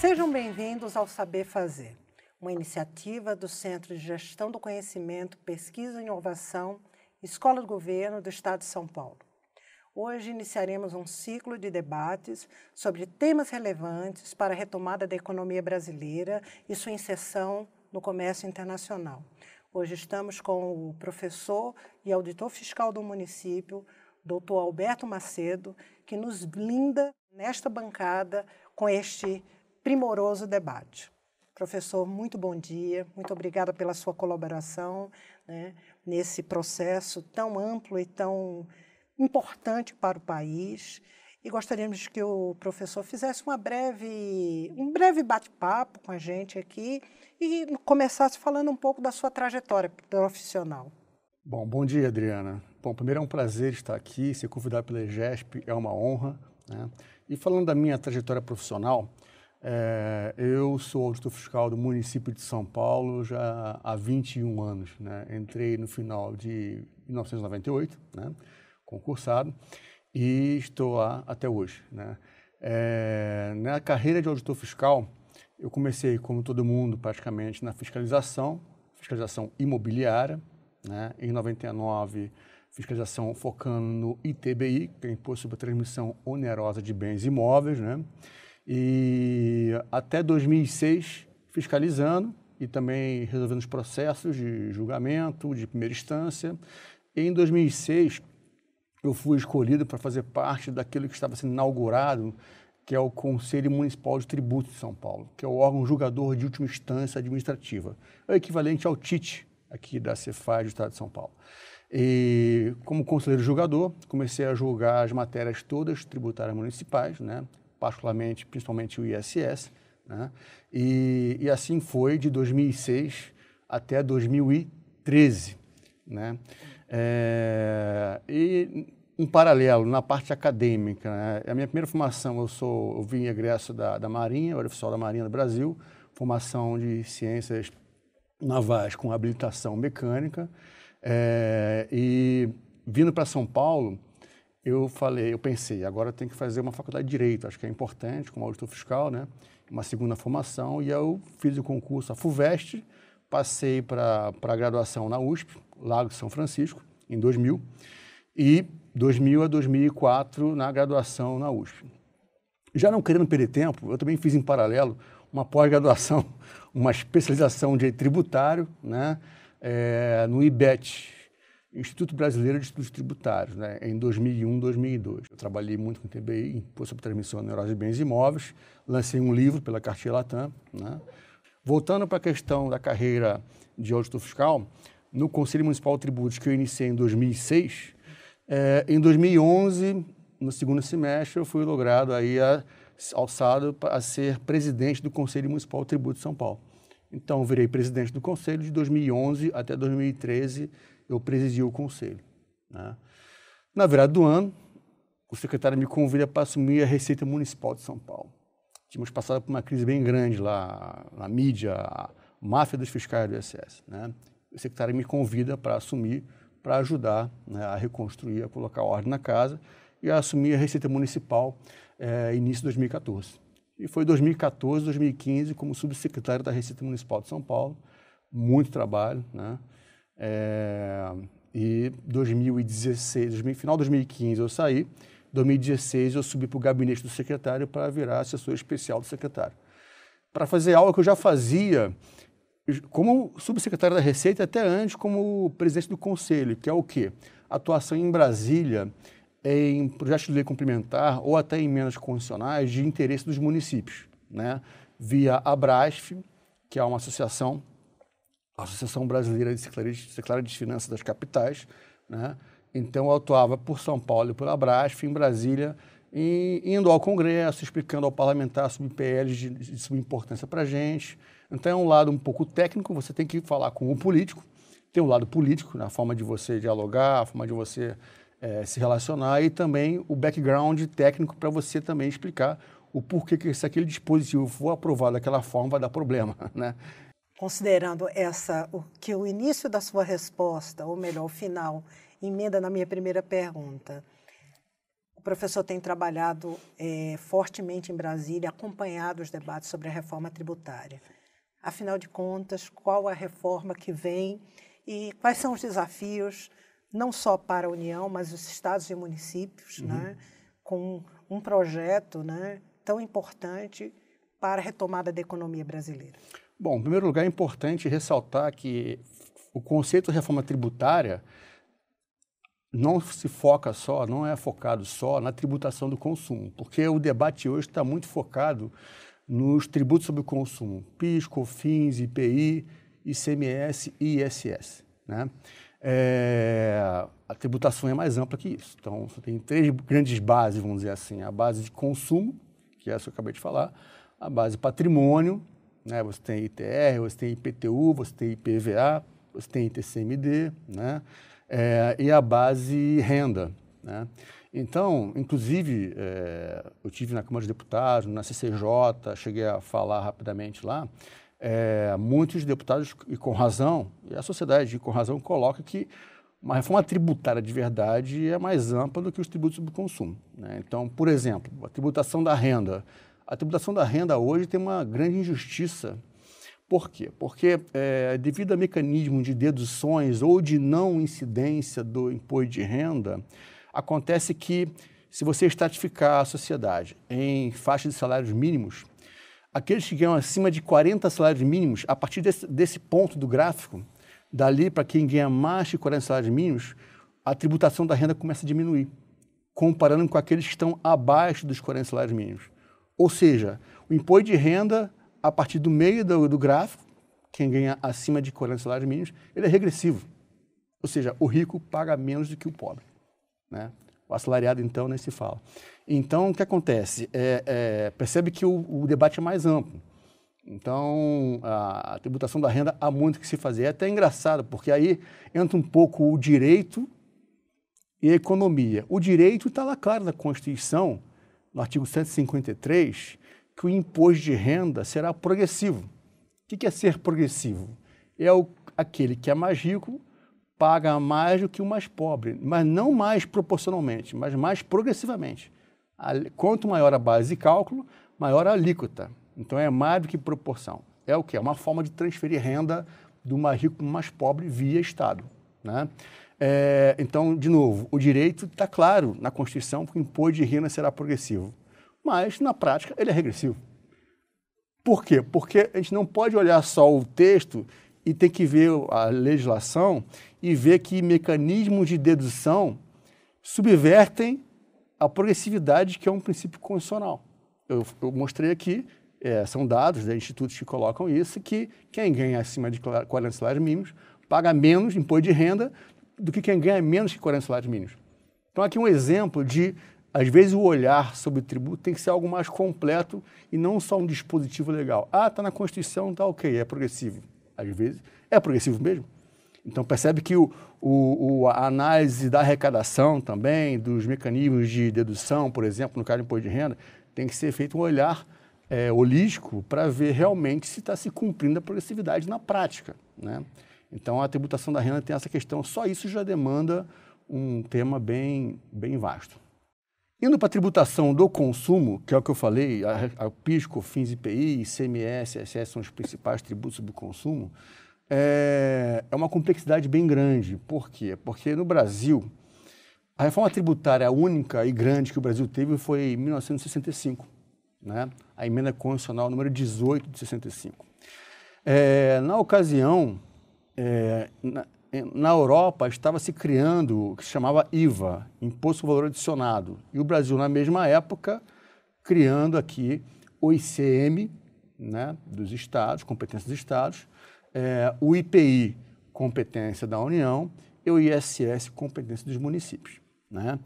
Sejam bem-vindos ao Saber Fazer, uma iniciativa do Centro de Gestão do Conhecimento, Pesquisa e Inovação, Escola do Governo do Estado de São Paulo. Hoje iniciaremos um ciclo de debates sobre temas relevantes para a retomada da economia brasileira e sua inserção no comércio internacional. Hoje estamos com o professor e auditor fiscal do município, doutor Alberto Macedo, que nos blinda nesta bancada com este primoroso debate. Professor, muito bom dia, muito obrigada pela sua colaboração né, nesse processo tão amplo e tão importante para o país. E gostaríamos que o professor fizesse uma breve, um breve bate-papo com a gente aqui e começasse falando um pouco da sua trajetória profissional. Bom, bom dia, Adriana. Bom, primeiro é um prazer estar aqui, ser convidado pela EGESP é uma honra. Né? E falando da minha trajetória profissional, é, eu sou auditor fiscal do município de São Paulo já há 21 anos. Né? Entrei no final de 1998, né? concursado, e estou lá até hoje. Né? É, na carreira de auditor fiscal, eu comecei, como todo mundo, praticamente na fiscalização, fiscalização imobiliária. Né? Em 99, fiscalização focando no ITBI, que é Imposto sobre Transmissão Onerosa de Bens Imóveis. Né? E até 2006, fiscalizando e também resolvendo os processos de julgamento, de primeira instância. E em 2006, eu fui escolhido para fazer parte daquilo que estava sendo inaugurado, que é o Conselho Municipal de Tributos de São Paulo, que é o órgão julgador de última instância administrativa. É o equivalente ao TIT, aqui da Cefaz do Estado de São Paulo. E como conselheiro julgador, comecei a julgar as matérias todas tributárias municipais, né? particularmente, principalmente o ISS. Né? E, e, assim foi de 2006 até 2013. Né? É, e em paralelo, na parte acadêmica, né? a minha primeira formação, eu, sou, eu vim egresso da, da Marinha, eu era oficial da Marinha do Brasil, formação de ciências navais com habilitação mecânica. É, e vindo para São Paulo, eu falei, eu pensei, agora tem que fazer uma faculdade de direito, acho que é importante, como auditor fiscal, né? Uma segunda formação e eu fiz o concurso à Fuvest, passei para a graduação na USP, Lago de São Francisco, em 2000 e 2000 a 2004 na graduação na USP. Já não querendo perder tempo, eu também fiz em paralelo uma pós-graduação, uma especialização de tributário, né? É, no IBET, Instituto Brasileiro de Estudos Tributários, né, em 2001, 2002. Eu trabalhei muito com TBI, imposto sobre transmissão Neurose de bens e imóveis, lancei um livro pela Cartier Latam. Né. Voltando para a questão da carreira de auditor fiscal, no Conselho Municipal de Tributos, que eu iniciei em 2006, é, eh, em 2011, no segundo semestre, eu fui logrado aí a, alçado a ser presidente do Conselho Municipal de Tributos de São Paulo. Então, virei presidente do Conselho de 2011 até 2013, eu presidi o conselho. Né? Na virada do ano, o secretário me convida para assumir a Receita Municipal de São Paulo. Tínhamos passado por uma crise bem grande lá na mídia, a máfia dos fiscais do ISS. Né? O secretário me convida para assumir, para ajudar né, a reconstruir, a colocar ordem na casa e a assumir a Receita Municipal é, início de 2014. E foi 2014, 2015 como subsecretário da Receita Municipal de São Paulo. Muito trabalho, né? É, e 2016, final de 2015 eu saí, 2016 eu subi para o gabinete do secretário para virar assessor especial do secretário. Para fazer algo que eu já fazia como subsecretário da Receita até antes como presidente do conselho, que é o quê? Atuação em Brasília em projetos de lei complementar ou até em emendas constitucionais de interesse dos municípios, né? Via Abrasf, que é uma associação a Associação Brasileira de Secretaria de Finanças das Capitais, né? Então, eu atuava por São Paulo e por Abrasf, em Brasília, e indo ao Congresso, explicando ao parlamentar sobre PLs de, de sua importância para a gente. Então, é um lado um pouco técnico, você tem que falar com o político, tem um lado político, na né? forma de você dialogar, a forma de você é, se relacionar, e também o background técnico para você também explicar o porquê que se aquele dispositivo for aprovado daquela forma vai dar problema, né? considerando essa o, que o início da sua resposta, ou melhor, o final, emenda na minha primeira pergunta. O professor tem trabalhado é, fortemente em Brasília, acompanhado os debates sobre a reforma tributária. Afinal de contas, qual a reforma que vem e quais são os desafios, não só para a União, mas os estados e municípios, uhum. né, com um projeto né, tão importante para a retomada da economia brasileira? Bom, em primeiro lugar, é importante ressaltar que o conceito de reforma tributária não se foca só, não é focado só na tributação do consumo, porque o debate hoje está muito focado nos tributos sobre o consumo, PIS, COFINS, IPI, ICMS e ISS. Né? É, a tributação é mais ampla que isso. Então, você tem três grandes bases, vamos dizer assim. A base de consumo, que é essa que eu acabei de falar, a base patrimônio, né? Você tem ITR, você tem IPTU, você tem IPVA, você tem ITCMD, né? É, e a base renda. Né? Então, inclusive, é, eu tive na Câmara de Deputados, na CCJ, cheguei a falar rapidamente lá, é, muitos deputados, e com razão, e a sociedade com razão coloca que uma reforma tributária de verdade é mais ampla do que os tributos do consumo. Né? Então, por exemplo, a tributação da renda a tributação da renda hoje tem uma grande injustiça. Por quê? Porque, é, devido a mecanismos de deduções ou de não incidência do imposto de renda, acontece que, se você estratificar a sociedade em faixas de salários mínimos, aqueles que ganham acima de 40 salários mínimos, a partir desse, desse ponto do gráfico, dali para quem ganha mais de 40 salários mínimos, a tributação da renda começa a diminuir, comparando com aqueles que estão abaixo dos 40 salários mínimos. Ou seja, o imposto de renda, a partir do meio do, do gráfico, quem ganha acima de 40 salários mínimos, ele é regressivo. Ou seja, o rico paga menos do que o pobre. Né? O assalariado, então, nem se fala. Então, o que acontece? É, é, percebe que o, o, debate é mais amplo. Então, a, a, tributação da renda há muito que se fazer. É até engraçado, porque aí entra um pouco o direito e a economia. O direito está lá claro na Constituição no artigo 153, que o imposto de renda será progressivo. O que é ser progressivo? É o, aquele que é mais rico paga mais do que o mais pobre, mas não mais proporcionalmente, mas mais progressivamente. Quanto maior a base de cálculo, maior a alíquota. Então é mais do que proporção. É o que? É uma forma de transferir renda do mais rico para o mais pobre via Estado. Né? É, então, de novo, o direito está claro na Constituição que o imposto de renda será progressivo. Mas, na prática, ele é regressivo. Por quê? Porque a gente não pode olhar só o texto e tem que ver a legislação e ver que mecanismos de dedução subvertem a progressividade, que é um princípio constitucional. Eu, eu mostrei aqui, é, são dados de institutos que colocam isso, que quem ganha acima de 40 salários mínimos paga menos imposto de renda do que quem ganha menos que 40 salários mínimos. Então, aqui um exemplo de, às vezes, o olhar sobre o tributo tem que ser algo mais completo e não só um dispositivo legal. Ah, está na Constituição, está ok, é progressivo. Às vezes, é progressivo mesmo. Então, percebe que o, o, a análise da arrecadação também, dos mecanismos de dedução, por exemplo, no caso de imposto de renda, tem que ser feito um olhar é, holístico para ver realmente se está se cumprindo a progressividade na prática. Né? Então, a tributação da renda tem essa questão. Só isso já demanda um tema bem, bem vasto. Indo para a tributação do consumo, que é o que eu falei, a, a PIS, COFINS, IPI, ICMS, SS são os principais tributos do consumo, é, é uma complexidade bem grande. Por quê? Porque no Brasil, a reforma tributária única e grande que o Brasil teve foi em 1965, né? a emenda constitucional número 18 de 65. É, na ocasião, é, na, é, na Europa estava se criando o que se chamava IVA, Imposto sobre Valor Adicionado, e o Brasil, na mesma época, criando aqui o ICM né, dos estados, competência dos estados, é, o IPI, competência da União, e o ISS, competência dos municípios. Né?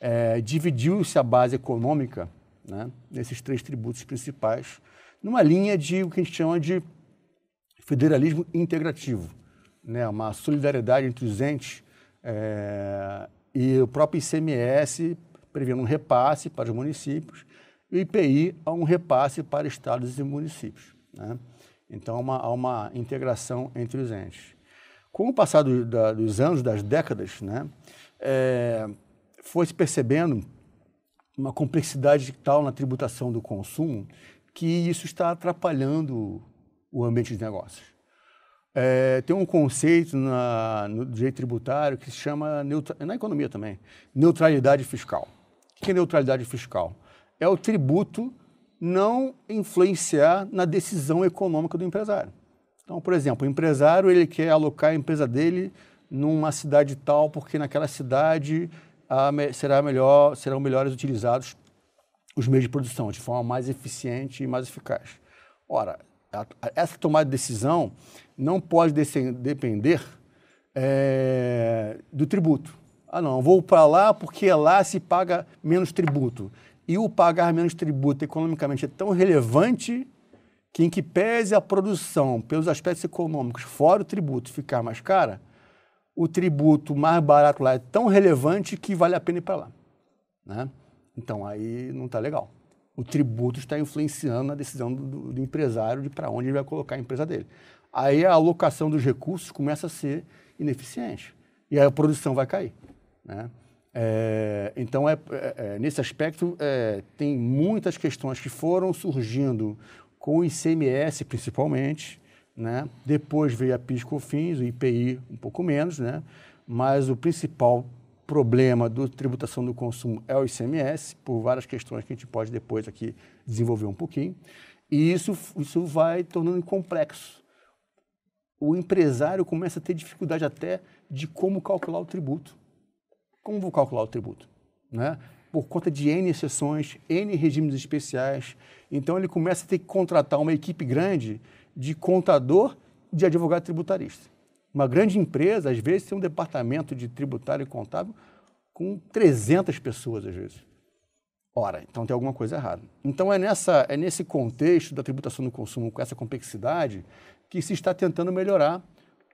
É, Dividiu-se a base econômica né, nesses três tributos principais, numa linha de o que a gente chama de federalismo integrativo né, uma solidariedade entre os entes é, e o próprio ICMS prevendo um repasse para os municípios e o IPI a um repasse para estados e municípios. Né? Então, há uma, uma integração entre os entes. Com o passar do, da, dos anos, das décadas, né, é, eh, foi se percebendo uma complexidade tal na tributação do consumo que isso está atrapalhando o ambiente de negócios. É, tem um conceito na, no direito tributário que se chama, na economia também, neutralidade fiscal. O que é neutralidade fiscal? É o tributo não influenciar na decisão econômica do empresário. Então, por exemplo, o empresário ele quer alocar a empresa dele numa cidade tal porque naquela cidade a, será melhor, serão melhores utilizados os meios de produção de forma mais eficiente e mais eficaz. Ora, essa tomada de decisão não pode depender é, do tributo. Ah, não, vou para lá porque é lá se paga menos tributo. E o pagar menos tributo economicamente é tão relevante que, em que pese a produção, pelos aspectos econômicos, fora o tributo ficar mais cara, o tributo mais barato lá é tão relevante que vale a pena ir para lá. Né? Então aí não está legal o tributo está influenciando na decisão do, do empresário de para onde ele vai colocar a empresa dele. Aí a alocação dos recursos começa a ser ineficiente e aí a produção vai cair. Né? É, então, é, é, é nesse aspecto, é, tem muitas questões que foram surgindo com o ICMS, principalmente. Né? Depois veio a PIS-COFINS, o IPI um pouco menos, né? mas o principal problema da tributação do consumo é o ICMS, por várias questões que a gente pode depois aqui desenvolver um pouquinho. E isso, isso vai tornando complexo. O empresário começa a ter dificuldade até de como calcular o tributo. Como vou calcular o tributo? Né? Por conta de N exceções, N regimes especiais. Então ele começa a ter que contratar uma equipe grande de contador, de advogado tributarista. Uma grande empresa, às vezes, tem um departamento de tributário e contábil com 300 pessoas, às vezes. Ora, então tem alguma coisa errada. Então é, nessa, é nesse contexto da tributação do consumo, com essa complexidade, que se está tentando melhorar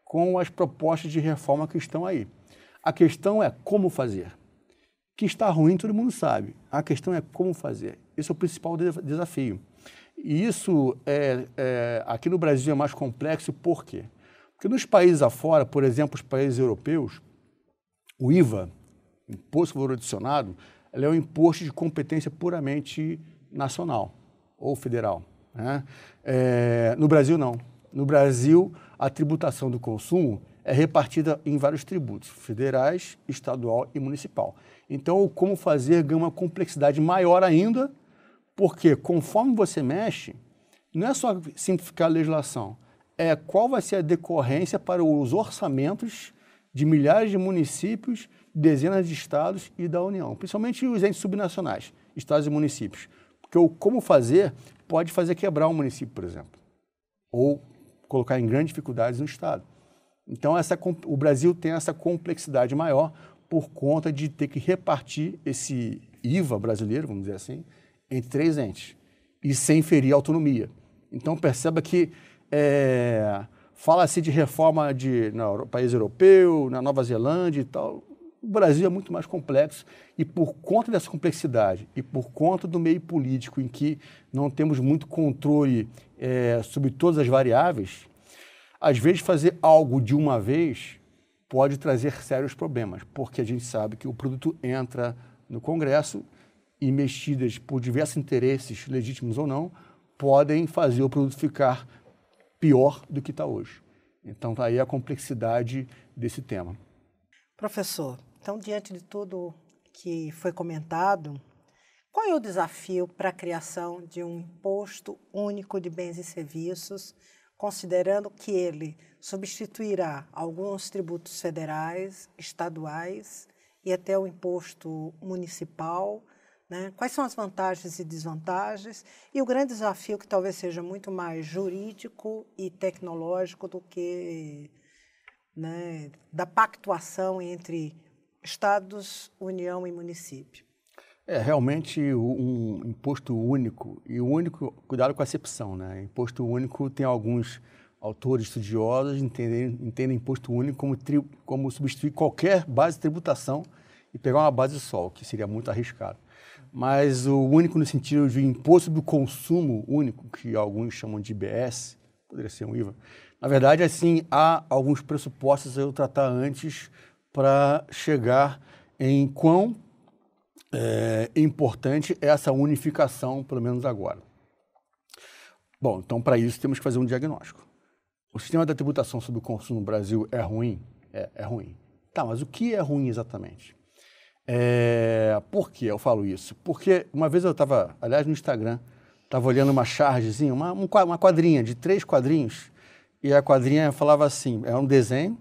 com as propostas de reforma que estão aí. A questão é como fazer. Que está ruim, todo mundo sabe. A questão é como fazer. Esse é o principal de desafio. E isso, é, é, aqui no Brasil, é mais complexo, por quê? Porque nos países afora, por exemplo, os países europeus, o IVA, Imposto Valor Adicionado, ele é um imposto de competência puramente nacional ou federal. Né? É, no Brasil, não. No Brasil, a tributação do consumo é repartida em vários tributos, federais, estadual e municipal. Então, o como fazer ganha uma complexidade maior ainda, porque conforme você mexe, não é só simplificar a legislação, é qual vai ser a decorrência para os orçamentos de milhares de municípios, dezenas de estados e da União, principalmente os entes subnacionais, estados e municípios. Porque o como fazer pode fazer quebrar um município, por exemplo, ou colocar em grandes dificuldades no estado. Então, essa, o Brasil tem essa complexidade maior por conta de ter que repartir esse IVA brasileiro, vamos dizer assim, entre três entes, e sem ferir a autonomia. Então, perceba que é, Fala-se de reforma de, no país europeu, na Nova Zelândia e tal. O Brasil é muito mais complexo e por conta dessa complexidade e por conta do meio político em que não temos muito controle é, sobre todas as variáveis, às vezes fazer algo de uma vez pode trazer sérios problemas, porque a gente sabe que o produto entra no Congresso e mexidas por diversos interesses, legítimos ou não, podem fazer o produto ficar pior do que está hoje. Então, está aí a complexidade desse tema. Professor, então, diante de tudo que foi comentado, qual é o desafio para a criação de um imposto único de bens e serviços, considerando que ele substituirá alguns tributos federais, estaduais e até o imposto municipal? Né? Quais são as vantagens e desvantagens? E o grande desafio, que talvez seja muito mais jurídico e tecnológico do que né, da pactuação entre estados, União e município. É realmente um imposto único e o único, cuidado com a acepção, né? Imposto único tem alguns autores estudiosos entendem, entendem imposto único como, tri, como substituir qualquer base de tributação e pegar uma base só, o que seria muito arriscado mas o único no sentido de imposto sobre o consumo único, que alguns chamam de IBS, poderia ser um IVA. Na verdade, assim, há alguns pressupostos a eu tratar antes para chegar em quão é, importante é essa unificação, pelo menos agora. Bom, então para isso temos que fazer um diagnóstico. O sistema da tributação sobre o consumo no Brasil é ruim? É, é ruim. Tá, mas o que é ruim exatamente? É... Por que eu falo isso? Porque uma vez eu estava, aliás, no Instagram, estava olhando uma chargezinha, uma, uma quadrinha de três quadrinhos, e a quadrinha falava assim: era é um desenho,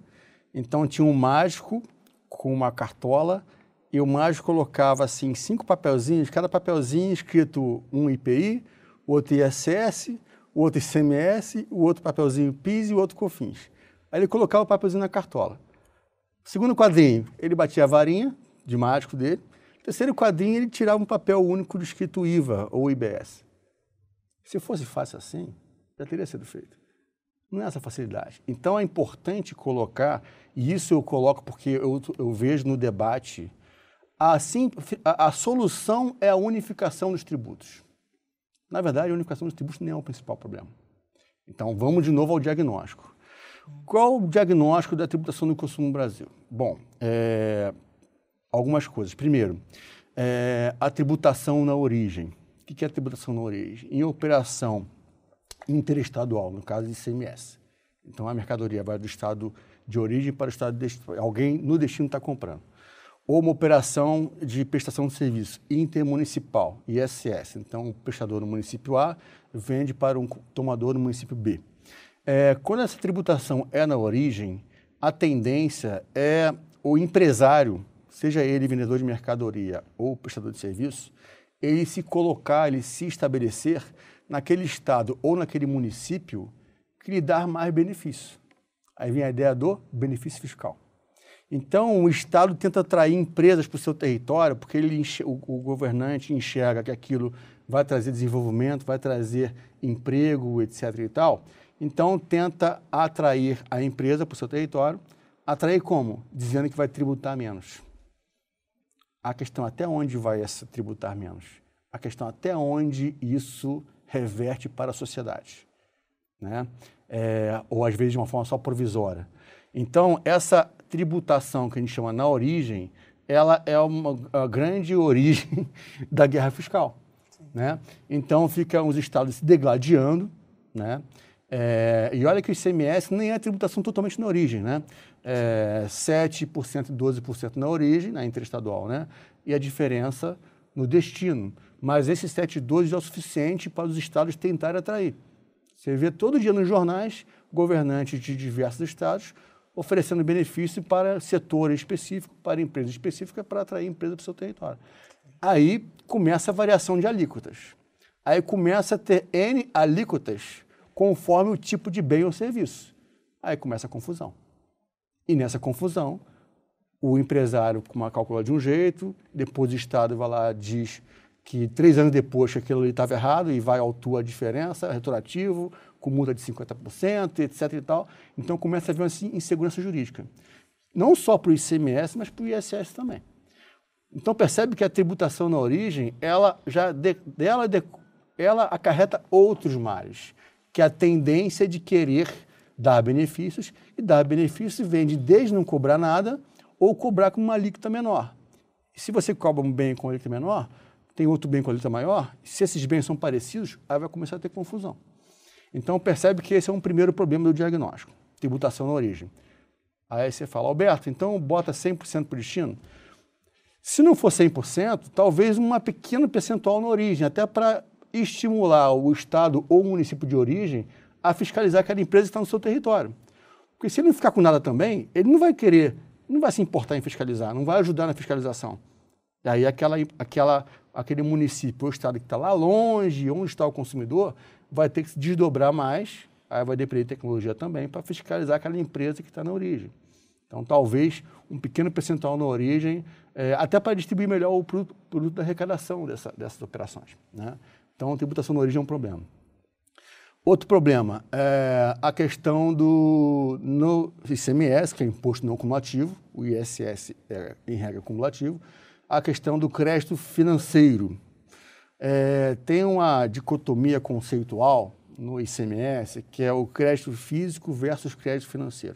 então tinha um mágico com uma cartola, e o mágico colocava assim cinco papelzinhos, cada papelzinho escrito um IPI, outro ISS, o outro ICMS, o outro papelzinho PIS e o outro COFINS. Aí ele colocava o papelzinho na cartola. Segundo quadrinho, ele batia a varinha, de mágico dele. terceiro quadrinho, ele tirava um papel único de escrito IVA ou IBS. Se fosse fácil assim, já teria sido feito. Não é essa facilidade. Então é importante colocar, e isso eu coloco porque eu, eu vejo no debate, a, sim, a, a solução é a unificação dos tributos. Na verdade, a unificação dos tributos nem é o principal problema. Então vamos de novo ao diagnóstico. Qual o diagnóstico da tributação do consumo no Brasil? Bom, é, algumas coisas. Primeiro, é, a tributação na origem. O que é a tributação na origem? Em operação interestadual, no caso de ICMS. Então, a mercadoria vai do estado de origem para o estado de Alguém no destino está comprando. Ou uma operação de prestação de serviço intermunicipal, ISS. Então, o prestador no município A vende para um tomador no município B. É, quando essa tributação é na origem, a tendência é o empresário seja ele vendedor de mercadoria ou prestador de serviço, ele se colocar, ele se estabelecer naquele estado ou naquele município que lhe dá mais benefício. Aí vem a ideia do benefício fiscal. Então, o Estado tenta atrair empresas para o seu território, porque ele, o, o governante enxerga que aquilo vai trazer desenvolvimento, vai trazer emprego, etc. e tal. Então, tenta atrair a empresa para o seu território. Atrair como? Dizendo que vai tributar menos a questão até onde vai essa tributar menos, a questão até onde isso reverte para a sociedade, né? É, ou às vezes de uma forma só provisória. Então, essa tributação que a gente chama na origem, ela é uma grande origem da guerra fiscal. Sim. Né? Então, ficam os estados se degladiando, né? É, e olha que o ICMS nem é tributação totalmente na origem, né? é, 7% e 12% na origem, na interestadual, né? E a diferença no destino. Mas esse 7 12 é o suficiente para os estados tentarem atrair. Você vê todo dia nos jornais governantes de diversos estados oferecendo benefício para setor específico, para empresa específica para atrair empresa para o seu território. Aí começa a variação de alíquotas. Aí começa a ter N alíquotas conforme o tipo de bem ou serviço. Aí começa a confusão. E nessa confusão, o empresário com uma calcula de um jeito, depois o Estado vai lá diz que três anos depois aquilo ali estava errado e vai autuar a diferença, é retorativo com multa de 50%, etc e tal. Então começa a haver uma insegurança jurídica. Não só para o ICMS, mas para o ISS também. Então percebe que a tributação na origem, ela já de, dela, de, ela acarreta outros males, que é a tendência de querer dá benefícios e dá benefícios e vende desde não cobrar nada ou cobrar com uma alíquota menor. se você cobra um bem com alíquota menor, tem outro bem com alíquota maior, se esses bens são parecidos, aí vai começar a ter confusão. Então percebe que esse é um primeiro problema do diagnóstico, tributação na origem. Aí você fala, Alberto, então bota 100% para o destino? Se não for 100%, talvez uma pequena percentual na origem, até para estimular o estado ou o município de origem a fiscalizar aquela empresa que está no seu território. Porque se ele não ficar com nada também, ele não vai querer, não vai se importar em fiscalizar, não vai ajudar na fiscalização. E aí aquela, aquela, aquele município ou estado que está lá longe, onde está o consumidor, vai ter que se desdobrar mais, aí vai depender de tecnologia também, para fiscalizar aquela empresa que está na origem. Então, talvez um pequeno percentual na origem, é, até para distribuir melhor o produto, produto da arrecadação dessa, dessas operações. Né? Então, a tributação na origem é um problema. Outro problema é a questão do no ICMS, que é imposto não cumulativo, o ISS é, em regra, cumulativo, a questão do crédito financeiro. É, tem uma dicotomia conceitual no ICMS, que é o crédito físico versus crédito financeiro.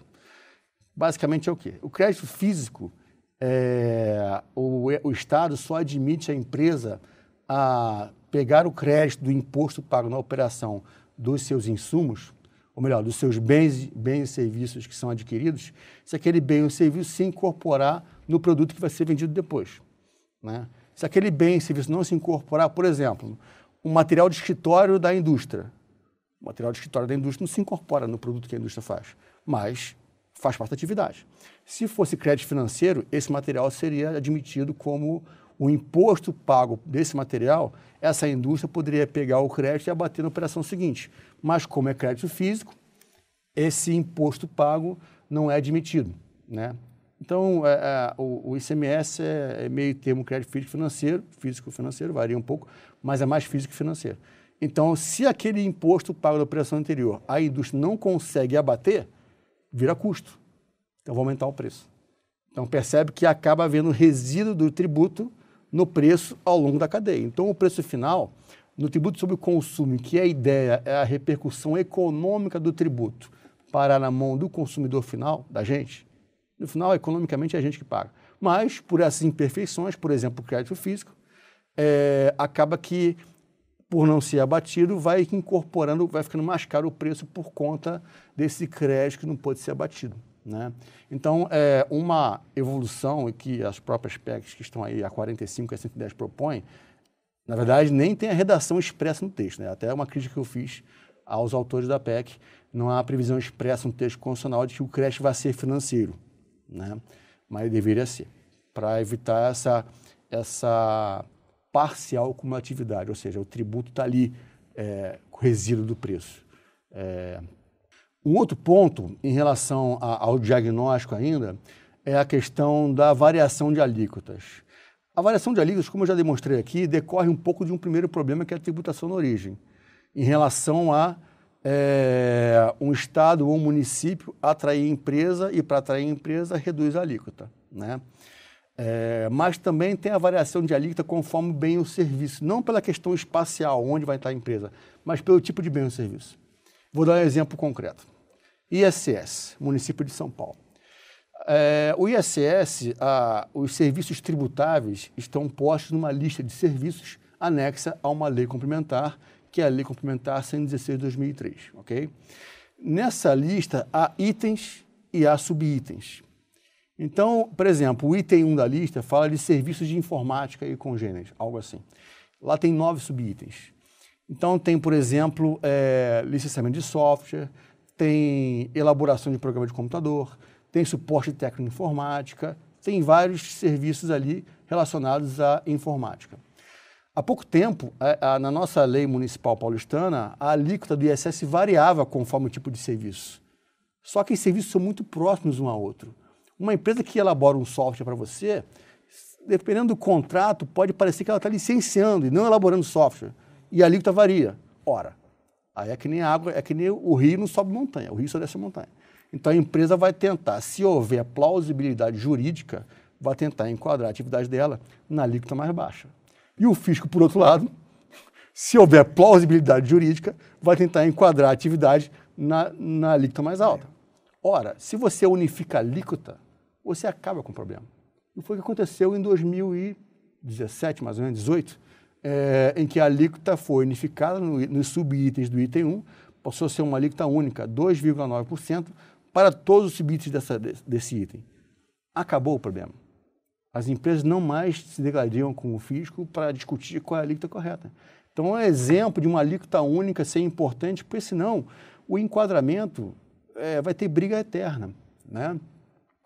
Basicamente é o quê? O crédito físico, é, o, o Estado só admite a empresa a pegar o crédito do imposto pago na operação dos seus insumos, ou melhor, dos seus bens, bens e serviços que são adquiridos, se aquele bem ou serviço se incorporar no produto que vai ser vendido depois. Né? Se aquele bem ou serviço não se incorporar, por exemplo, um material de escritório da indústria. O material de escritório da indústria não se incorpora no produto que a indústria faz, mas faz parte da atividade. Se fosse crédito financeiro, esse material seria admitido como o imposto pago desse material, essa indústria poderia pegar o crédito e abater na operação seguinte. Mas como é crédito físico, esse imposto pago não é admitido. Né? Então, é, é, o, o, ICMS é, é, meio termo crédito físico financeiro, físico financeiro, varia um pouco, mas é mais físico financeiro. Então, se aquele imposto pago da operação anterior, a indústria não consegue abater, vira custo. Então, vai aumentar o preço. Então, percebe que acaba havendo resíduo do tributo no preço ao longo da cadeia. Então, o preço final, no tributo sobre o consumo, que é a ideia, é a repercussão econômica do tributo parar na mão do consumidor final, da gente, no final, economicamente, é a gente que paga. Mas, por essas imperfeições, por exemplo, o crédito físico, é, acaba que, por não ser abatido, vai incorporando, vai ficando mais caro o preço por conta desse crédito que não pode ser abatido. Né? Então, é uma evolução que as próprias PECs que estão aí a 45 e a 110 propõem, na verdade, nem tem a redação expressa no texto. Né? Até uma crítica que eu fiz aos autores da PEC, não há previsão expressa no texto constitucional de que o creche vai ser financeiro, né? mas deveria ser, para evitar essa, essa parcial cumulatividade, ou seja, o tributo está ali, é, resíduo do preço. É, um outro ponto em relação a, ao diagnóstico ainda é a questão da variação de alíquotas. A variação de alíquotas, como eu já demonstrei aqui, decorre um pouco de um primeiro problema que é a tributação na origem, em relação a é, um estado ou um município atrair empresa e para atrair empresa reduz a alíquota, né? É, mas também tem a variação de alíquota conforme bem o serviço, não pela questão espacial onde vai estar a empresa, mas pelo tipo de bem ou serviço. Vou dar um exemplo concreto. ISS, município de São Paulo. É, o ISS, a, os serviços tributáveis estão postos numa lista de serviços anexa a uma lei complementar, que é a Lei Complementar 116 de 2003, ok? Nessa lista há itens e há subitens. Então, por exemplo, o item 1 da lista fala de serviços de informática e congêneres, algo assim. Lá tem nove subitens. Então, tem, por exemplo, é, licenciamento de software, tem elaboração de programa de computador, tem suporte técnico informática, tem vários serviços ali relacionados à informática. Há pouco tempo, a, é, a, na nossa lei municipal paulistana, a alíquota do ISS variava conforme o tipo de serviço. Só que os serviços são muito próximos um ao outro. Uma empresa que elabora um software para você, dependendo do contrato, pode parecer que ela está licenciando e não elaborando software. E a alíquota varia. Ora, Aí é que nem água, é que nem o rio não sobe montanha, o rio só desce montanha. Então a empresa vai tentar, se houver plausibilidade jurídica, vai tentar enquadrar a atividade dela na alíquota mais baixa. E o fisco, por outro lado, se houver plausibilidade jurídica, vai tentar enquadrar a atividade na, na alíquota mais alta. Ora, se você unifica a alíquota, você acaba com o problema. E foi o que aconteceu em 2017, mais ou menos, 18, é, em que a alíquota foi unificada no, nos subitens do item 1, passou a ser uma alíquota única, 2,9%, para todos os subitens dessa, desse item. Acabou o problema. As empresas não mais se degladiam com o fisco para discutir qual é a alíquota correta. Então, é um exemplo de uma alíquota única ser importante, porque senão o enquadramento é, vai ter briga eterna. Né?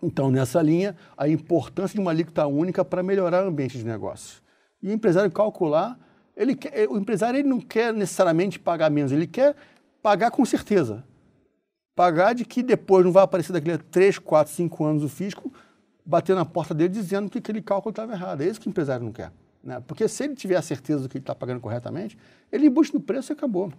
Então, nessa linha, a importância de uma alíquota única para melhorar o ambiente de negócio e o empresário calcular, ele quer, eh, o empresário ele não quer necessariamente pagar menos, ele quer pagar com certeza. Pagar de que depois não vai aparecer daqui a 3, 4, 5 anos o fisco bater na porta dele dizendo que aquele cálculo estava errado. É isso que o empresário não quer. Né? Porque se ele tiver a certeza do que ele está pagando corretamente, ele embuste no preço e acabou.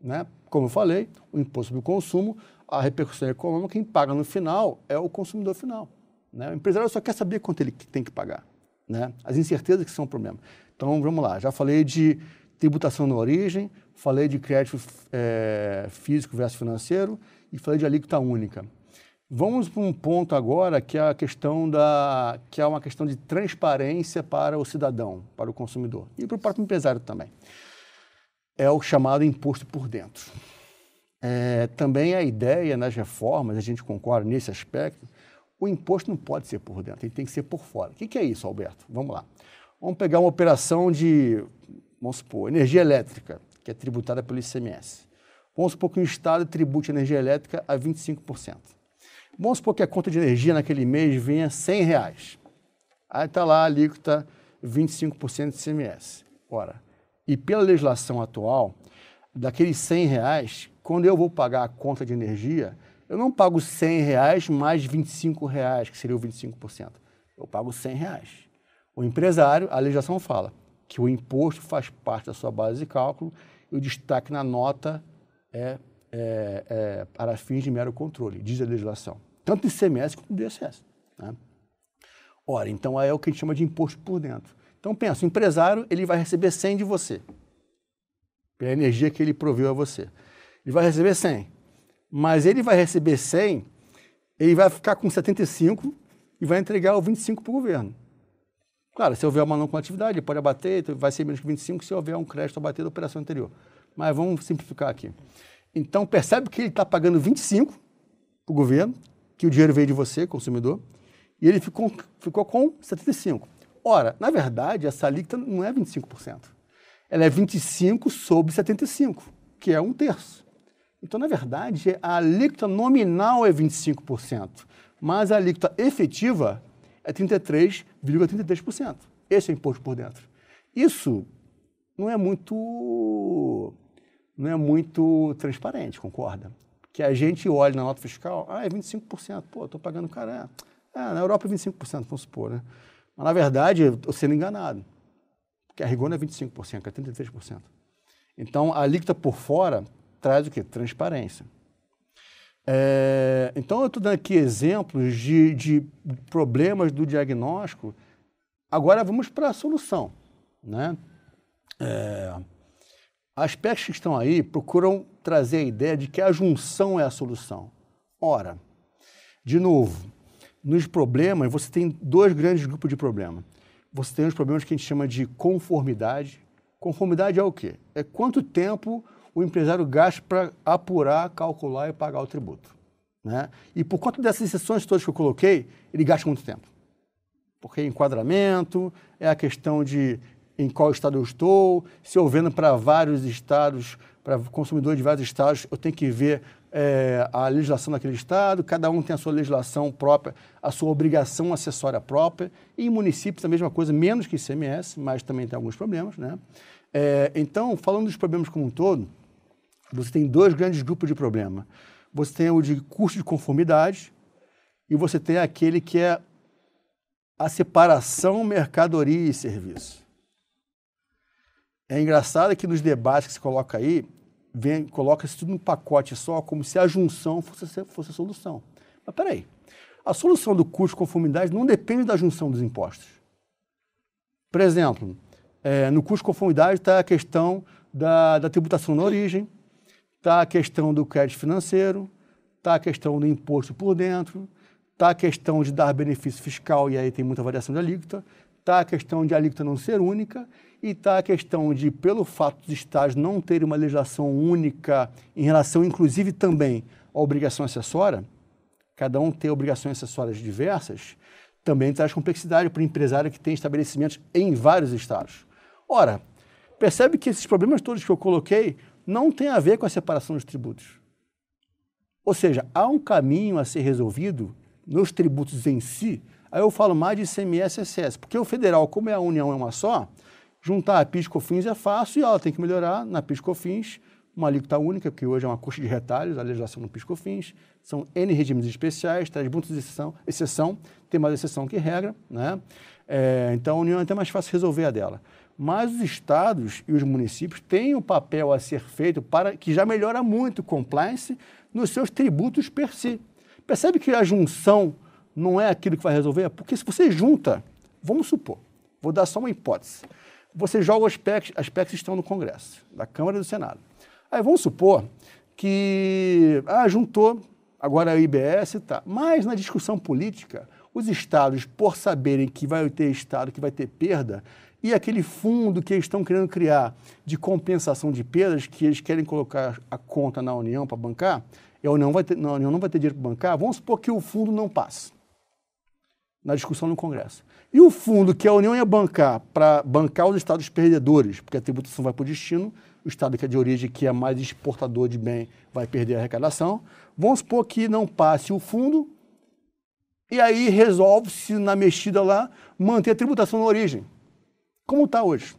Né? Como eu falei, o imposto sobre o consumo, a repercussão econômica, quem paga no final é o consumidor final. Né? O empresário só quer saber quanto ele tem que pagar. Né? As incertezas que são o problema. Então, vamos lá. Já falei de tributação na origem, falei de crédito é, físico versus financeiro e falei de alíquota única. Vamos para um ponto agora que é a questão da que é uma questão de transparência para o cidadão, para o consumidor e para o próprio empresário também. É o chamado imposto por dentro. É, também a ideia nas reformas, a gente concorda nesse aspecto, o imposto não pode ser por dentro, ele tem que ser por fora. O que, que é isso, Alberto? Vamos lá. Vamos pegar uma operação de, vamos supor, energia elétrica, que é tributada pelo ICMS. Vamos supor que o Estado tribute energia elétrica a 25%. Vamos supor que a conta de energia naquele mês venha 100 reais. Aí está lá a alíquota 25% de ICMS. Ora, e pela legislação atual, daqueles 100 reais, quando eu vou pagar a conta de energia, eu não pago 100 reais mais 25 reais, que seria o 25%. Eu pago 100 reais. O empresário, a legislação fala que o imposto faz parte da sua base de cálculo e o destaque na nota é, é, é para fins de mero controle, diz a legislação. Tanto ICMS quanto ISS. Né? Ora, então aí é o que a gente chama de imposto por dentro. Então pensa, o empresário ele vai receber 100 de você, pela energia que ele proveu a você. Ele vai receber 100 mas ele vai receber 100, ele vai ficar com 75 e vai entregar o 25 para o governo. Claro, se houver uma não atividade ele pode abater, então vai ser menos que 25 se houver um crédito abater da operação anterior. Mas vamos simplificar aqui. Então, percebe que ele está pagando 25 para o governo, que o dinheiro veio de você, consumidor, e ele ficou, ficou com 75. Ora, na verdade, essa alíquota não é 25%. Ela é 25 sobre 75, que é um terço. Então, na verdade, a alíquota nominal é 25%, mas a alíquota efetiva é 33,33%. ,33%. Esse é o imposto por dentro. Isso não é muito não é muito transparente, concorda? Que a gente olha na nota fiscal, ah, é 25%, pô, estou pagando caramba. É. Ah, na Europa é 25%, vamos supor, né? Mas, na verdade, estou sendo enganado, porque a rigor não é 25%, é 33%. Então, a alíquota por fora traz o quê? Transparência. É, então, eu estou dando aqui exemplos de, de problemas do diagnóstico. Agora, vamos para a solução. Né? É, aspectos que estão aí procuram trazer a ideia de que a junção é a solução. Ora, de novo, nos problemas, você tem dois grandes grupos de problema. Você tem os problemas que a gente chama de conformidade. Conformidade é o quê? É quanto tempo o empresário gasta para apurar, calcular e pagar o tributo. Né? E por conta dessas exceções todas que eu coloquei, ele gasta muito tempo. Porque é enquadramento, é a questão de em qual estado eu estou, se eu vendo para vários estados, para consumidores de vários estados, eu tenho que ver é, a legislação daquele estado, cada um tem a sua legislação própria, a sua obrigação acessória própria. E em municípios a mesma coisa, menos que ICMS, mas também tem alguns problemas. Né? É, então, falando dos problemas como um todo, você tem dois grandes grupos de problema. Você tem o de custo de conformidade e você tem aquele que é a separação mercadoria e serviço. É engraçado que nos debates que se coloca aí, vem, coloca-se tudo num pacote só, como se a junção fosse, fosse a solução. Mas peraí, a solução do custo de conformidade não depende da junção dos impostos. Por exemplo, é, no custo de conformidade está a questão da, da tributação na origem, está a questão do crédito financeiro, está a questão do imposto por dentro, está a questão de dar benefício fiscal, e aí tem muita variação de alíquota, está a questão de a alíquota não ser única e está a questão de, pelo fato dos estados não terem uma legislação única em relação, inclusive, também à obrigação acessória, cada um tem obrigações acessórias diversas, também traz complexidade para o empresário que tem estabelecimentos em vários estados. Ora, percebe que esses problemas todos que eu coloquei não tem a ver com a separação dos tributos. Ou seja, há um caminho a ser resolvido nos tributos em si. Aí eu falo mais de ICMS e ISS, porque o federal, como é a União é uma só, juntar a PIS COFINS é fácil e ela tem que melhorar na PIS COFINS, uma alíquota única, que hoje é uma coxa de retalhos, a legislação no PIS COFINS, são N regimes especiais, tributos de exceção, exceção, tem mais exceção que regra, né? É, então a União é até mais fácil resolver a dela mas os estados e os municípios têm o um papel a ser feito para que já melhora muito o compliance nos seus tributos per si. Percebe que a junção não é aquilo que vai resolver? Porque se você junta, vamos supor, vou dar só uma hipótese, você joga as PECs, as PECs estão no Congresso, da Câmara e do Senado. Aí vamos supor que, ah, juntou, agora é o IBS, tá. Mas na discussão política, os estados, por saberem que vai ter estado, que vai ter perda, e aquele fundo que eles estão querendo criar de compensação de perdas, que eles querem colocar a conta na União para bancar, a é União, vai ter, União não vai ter dinheiro para bancar, vamos supor que o fundo não passe na discussão no Congresso. E o fundo que a União ia bancar para bancar os estados perdedores, porque a tributação vai para o destino, o estado que é de origem, que é mais exportador de bem, vai perder a arrecadação. Vamos supor que não passe o fundo e aí resolve-se na mexida lá manter a tributação na origem como está hoje.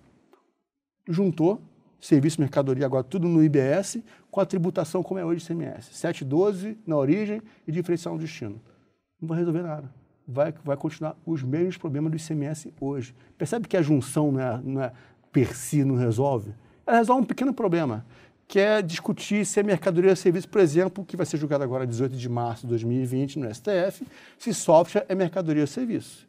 Juntou serviço, mercadoria, agora tudo no IBS, com a tributação como é hoje ICMS. 712 na origem e diferencial no destino. Não vai resolver nada. Vai, vai continuar os mesmos problemas do ICMS hoje. Percebe que a junção não é, não é, per si não resolve? Ela resolve um pequeno problema, que é discutir se a mercadoria ou é serviço, por exemplo, que vai ser julgado agora 18 de março de 2020 no STF, se software é mercadoria ou serviço.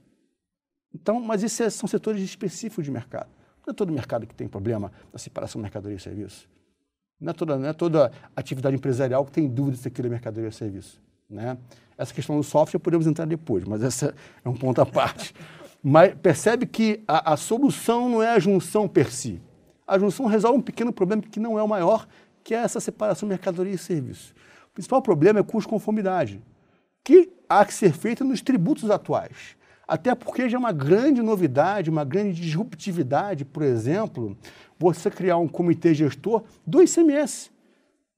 Então, mas isso é, são setores específicos de mercado. Não é todo mercado que tem problema da separação mercadoria e serviço. Não é toda, não é toda atividade empresarial que tem dúvida se aquilo é mercadoria ou serviço. Né? Essa questão do software podemos entrar depois, mas essa é um ponto à parte. mas percebe que a, a, solução não é a junção per si. A junção resolve um pequeno problema que não é o maior, que é essa separação mercadoria e serviço. O principal problema é custo-conformidade, que há que ser feita nos tributos atuais. Até porque já é uma grande novidade, uma grande disruptividade, por exemplo, você criar um comitê gestor do ICMS.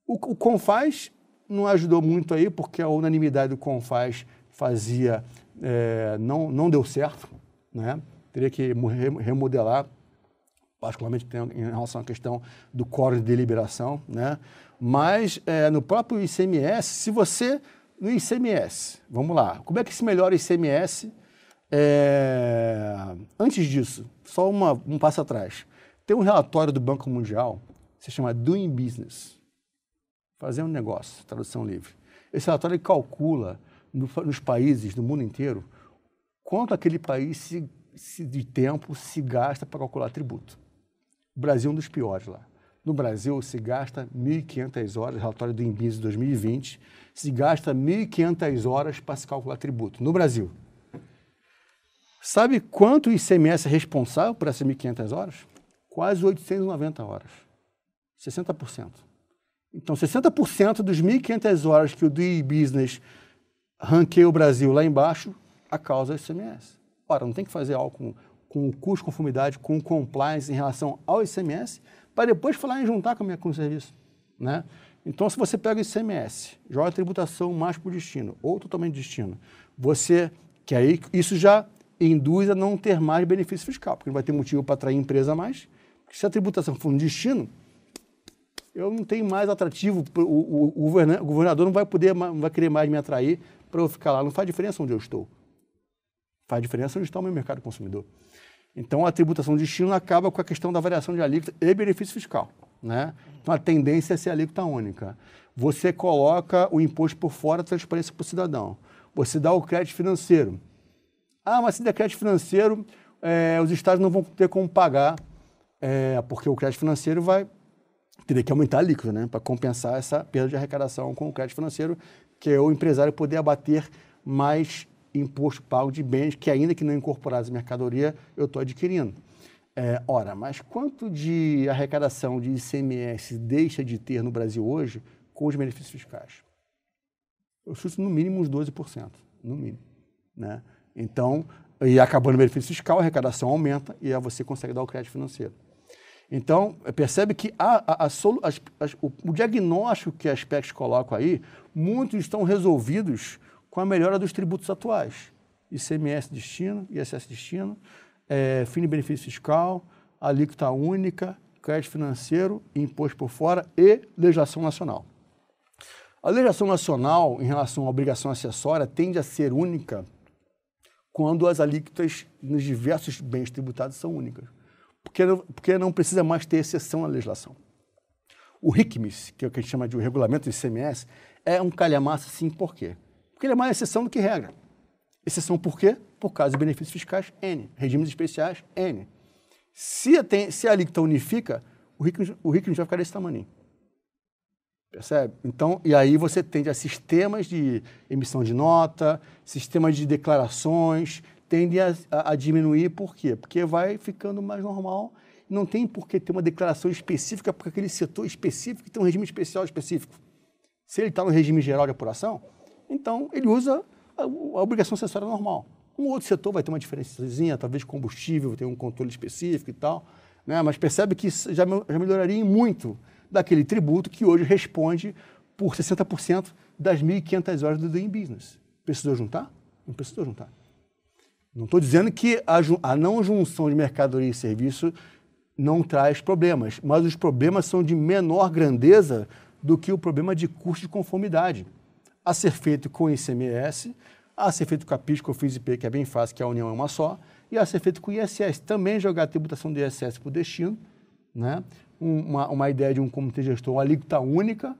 O, o Confaz não ajudou muito aí, porque a unanimidade do Confaz fazia, é, não, não deu certo, né? teria que remodelar, particularmente em relação à questão do código de deliberação, né? mas é, no próprio ICMS, se você, no ICMS, vamos lá, como é que se melhora o ICMS é... Antes disso, só uma, um passo atrás. Tem um relatório do Banco Mundial, se chama Doing Business, fazer um negócio, tradução livre. Esse relatório calcula no, nos países do mundo inteiro quanto aquele país se, se, de tempo se gasta para calcular tributo. O Brasil é um dos piores lá. No Brasil, se gasta 1.500 horas, relatório do INBIS 2020, se gasta 1.500 horas para se calcular tributo. No Brasil, Sabe quanto o ICMS é responsável por essas 1.500 horas? Quase 890 horas. 60%. Então, 60% dos 1.500 horas que o DI Business ranqueia o Brasil lá embaixo, a causa é o ICMS. Ora, não tem que fazer algo com, com o custo, conformidade, com o compliance em relação ao ICMS, para depois falar em juntar com, a minha, com o serviço. Né? Então, se você pega o ICMS, joga a tributação mais para o destino, ou totalmente destino, você, que aí isso já induz a não ter mais benefício fiscal, porque não vai ter motivo para atrair empresa mais. Porque se a tributação for um destino, eu não tenho mais atrativo, o, o, o governador não vai poder, não vai querer mais me atrair para eu ficar lá. Não faz diferença onde eu estou. Faz diferença onde está o meu mercado consumidor. Então, a tributação de destino acaba com a questão da variação de alíquota e benefício fiscal. Né? Então, a tendência é ser alíquota única. Você coloca o imposto por fora, a transparência para o cidadão. Você dá o crédito financeiro. Ah, mas se der crédito financeiro, é, os estados não vão ter como pagar, é, porque o crédito financeiro vai ter que aumentar a líquida, né, para compensar essa perda de arrecadação com o crédito financeiro, que é o empresário poder abater mais imposto pago de bens que, ainda que não incorporados em mercadoria, eu estou adquirindo. É, ora, mas quanto de arrecadação de ICMS deixa de ter no Brasil hoje com os benefícios fiscais? Eu chuto no mínimo uns 12%, no mínimo, né? Então, e acabando o benefício fiscal, a arrecadação aumenta e aí você consegue dar o crédito financeiro. Então, percebe que a, a, a, as, o, o, diagnóstico que as PECs colocam aí, muitos estão resolvidos com a melhora dos tributos atuais. ICMS destino, ISS destino, é, fim de benefício fiscal, alíquota única, crédito financeiro, imposto por fora e legislação nacional. A legislação nacional, em relação à obrigação acessória, tende a ser única quando as alíquotas nos diversos bens tributados são únicas, porque não, porque não precisa mais ter exceção na legislação. O RICMIS, que é o que a gente chama de regulamento de ICMS, é um calhamaço sim, por quê? Porque ele é mais exceção do que regra. Exceção por quê? Por causa de benefícios fiscais N, regimes especiais N. Se, tem, se a alíquota unifica, o RICMIS, o RICMIS vai ficar desse tamanho. Percebe? Então, e aí você tende a sistemas de emissão de nota, sistemas de declarações, tendem a, a, a diminuir, por quê? Porque vai ficando mais normal não tem por que ter uma declaração específica para aquele setor específico que tem um regime especial específico. Se ele está no regime geral de apuração, então ele usa a, a obrigação acessória normal. Um outro setor vai ter uma diferençazinha, talvez combustível, tem um controle específico e tal, né? mas percebe que já, já melhoraria muito daquele tributo que hoje responde por 60% das 1.500 horas do Doing Business. Precisou juntar? Não precisou juntar. Não estou dizendo que a, a não junção de mercadoria e serviço não traz problemas, mas os problemas são de menor grandeza do que o problema de custo de conformidade. A ser feito com ICMS, a ser feito com a PIS, COFINS o FISIP, que é bem fácil, que é a União é uma só, e a ser feito com o ISS. Também jogar a tributação do ISS para o destino, né? uma, uma ideia de um comitê gestor, uma alíquota única,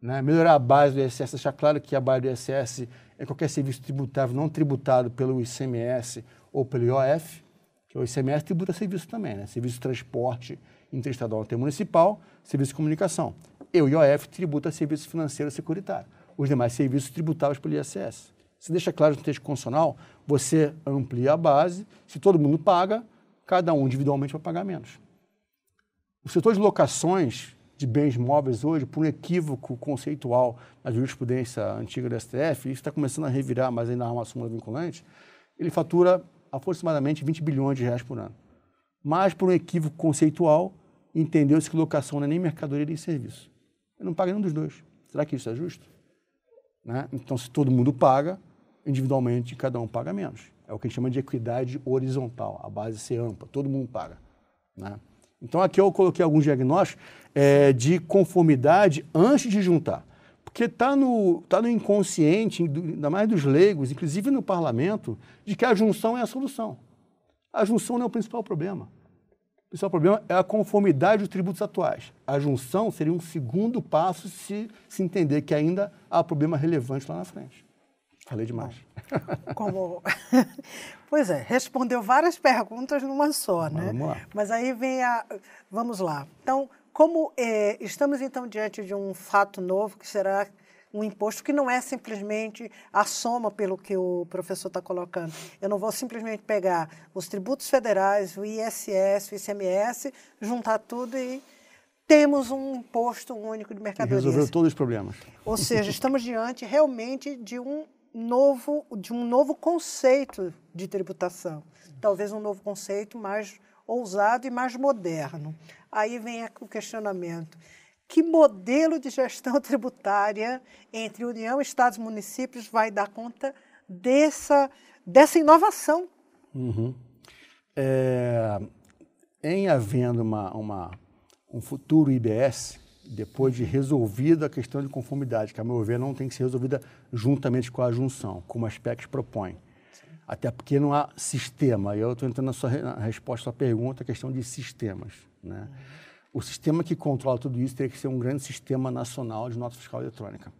né? melhorar a base do ISS, deixar claro que a base do ISS é qualquer serviço tributável não tributado pelo ICMS ou pelo IOF, que o ICMS tributa serviço também, né? serviço de transporte interestadual municipal, serviço de comunicação. E o IOF tributa serviço financeiro securitário, os demais serviços tributáveis pelo ISS. Se deixa claro no texto constitucional, você amplia a base, se todo mundo paga, cada um individualmente vai pagar menos. O setor de locações de bens móveis hoje, por um equívoco conceitual na jurisprudência antiga do STF, isso está começando a revirar, mas ainda há uma súmula vinculante, ele fatura aproximadamente 20 bilhões de reais por ano. Mas, por um equívoco conceitual, entendeu-se que locação não é nem mercadoria nem serviço. Eu não paga nenhum dos dois. Será que isso é justo? Né? Então, se todo mundo paga, individualmente cada um paga menos. É o que a gente chama de equidade horizontal, a base ser ampla, todo mundo paga. Né? Então aqui eu coloquei alguns diagnósticos é, de conformidade antes de juntar. Porque está no, tá no inconsciente, ainda mais dos leigos, inclusive no parlamento, de que a junção é a solução. A junção não é o principal problema. O principal problema é a conformidade dos tributos atuais. A junção seria um segundo passo se se entender que ainda há problema relevante lá na frente. Falei demais. como... pois é, respondeu várias perguntas numa só, né? Vamos lá. Mas aí vem a. Vamos lá. Então, como eh, estamos então diante de um fato novo que será um imposto que não é simplesmente a soma pelo que o professor está colocando. Eu não vou simplesmente pegar os tributos federais, o ISS, o ICMS, juntar tudo e temos um imposto único de mercadorias. resolveu todos os problemas. Ou seja, estamos diante realmente de um novo, de um novo conceito de tributação. Talvez um novo conceito mais ousado e mais moderno. Aí vem o questionamento. Que modelo de gestão tributária entre União, Estados e municípios vai dar conta dessa, dessa inovação? Uhum. É, em havendo uma, uma, um futuro IBS, depois de resolvida a questão de conformidade, que, a meu ver, não tem que ser resolvida juntamente com a junção, como a PECs propõe. Sim. Até porque não há sistema. Eu estou entrando na sua na resposta à pergunta, a questão de sistemas. Né? Uhum. O sistema que controla tudo isso teria que ser um grande sistema nacional de nota fiscal eletrônica.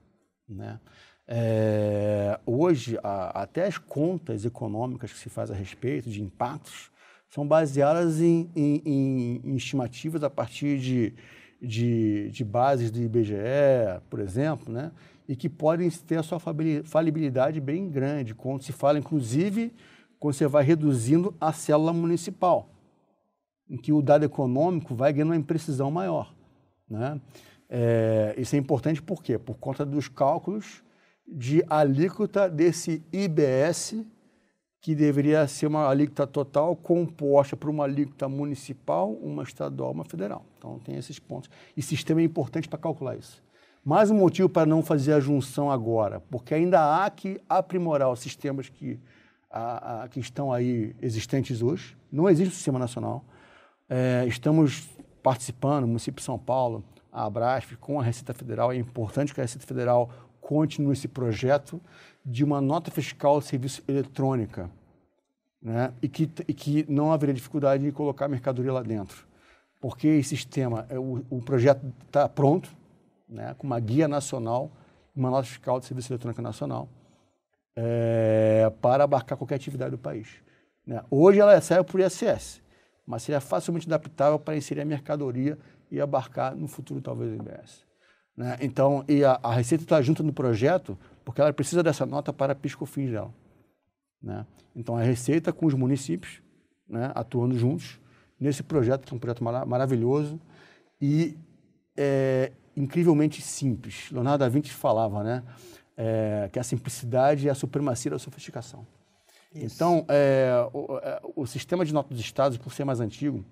Né? É, hoje, a, até as contas econômicas que se faz a respeito de impactos são baseadas em, em, em estimativas a partir de de, de bases do IBGE, por exemplo, né? e que podem ter a sua falibilidade bem grande, quando se fala, inclusive, quando você vai reduzindo a célula municipal, em que o dado econômico vai ganhando uma imprecisão maior. Né? É, isso é importante por quê? Por conta dos cálculos de alíquota desse IBS que deveria ser uma alíquota total composta por uma alíquota municipal, uma estadual, uma federal. Então tem esses pontos. E sistema é importante para calcular isso. Mais um motivo para não fazer a junção agora, porque ainda há que aprimorar os sistemas que, a, a, que estão aí existentes hoje. Não existe um sistema nacional. É, estamos participando, o município de São Paulo, a Abrasf, com a Receita Federal. É importante que a Receita Federal continue esse projeto de uma nota fiscal de serviço eletrônica, né? e, que, e que não haveria dificuldade em colocar a mercadoria lá dentro. Porque esse sistema, é, o, o projeto está pronto, né? com uma guia nacional, uma nota fiscal de serviço eletrônico nacional, é, para abarcar qualquer atividade do país. Né? Hoje ela serve por ISS, mas seria facilmente adaptável para inserir a mercadoria e abarcar no futuro, talvez, o IBS. Né? Então, e a, a Receita está junto no projeto porque ela precisa dessa nota para piscofins dela. Né? Então, a Receita com os municípios né, atuando juntos nesse projeto, que é um projeto maravilhoso e é, incrivelmente simples. Leonardo da Vinci falava né, é, que a simplicidade é a supremacia da sofisticação. Isso. Então, é, o, é, o, sistema de nota dos estados, por ser mais antigo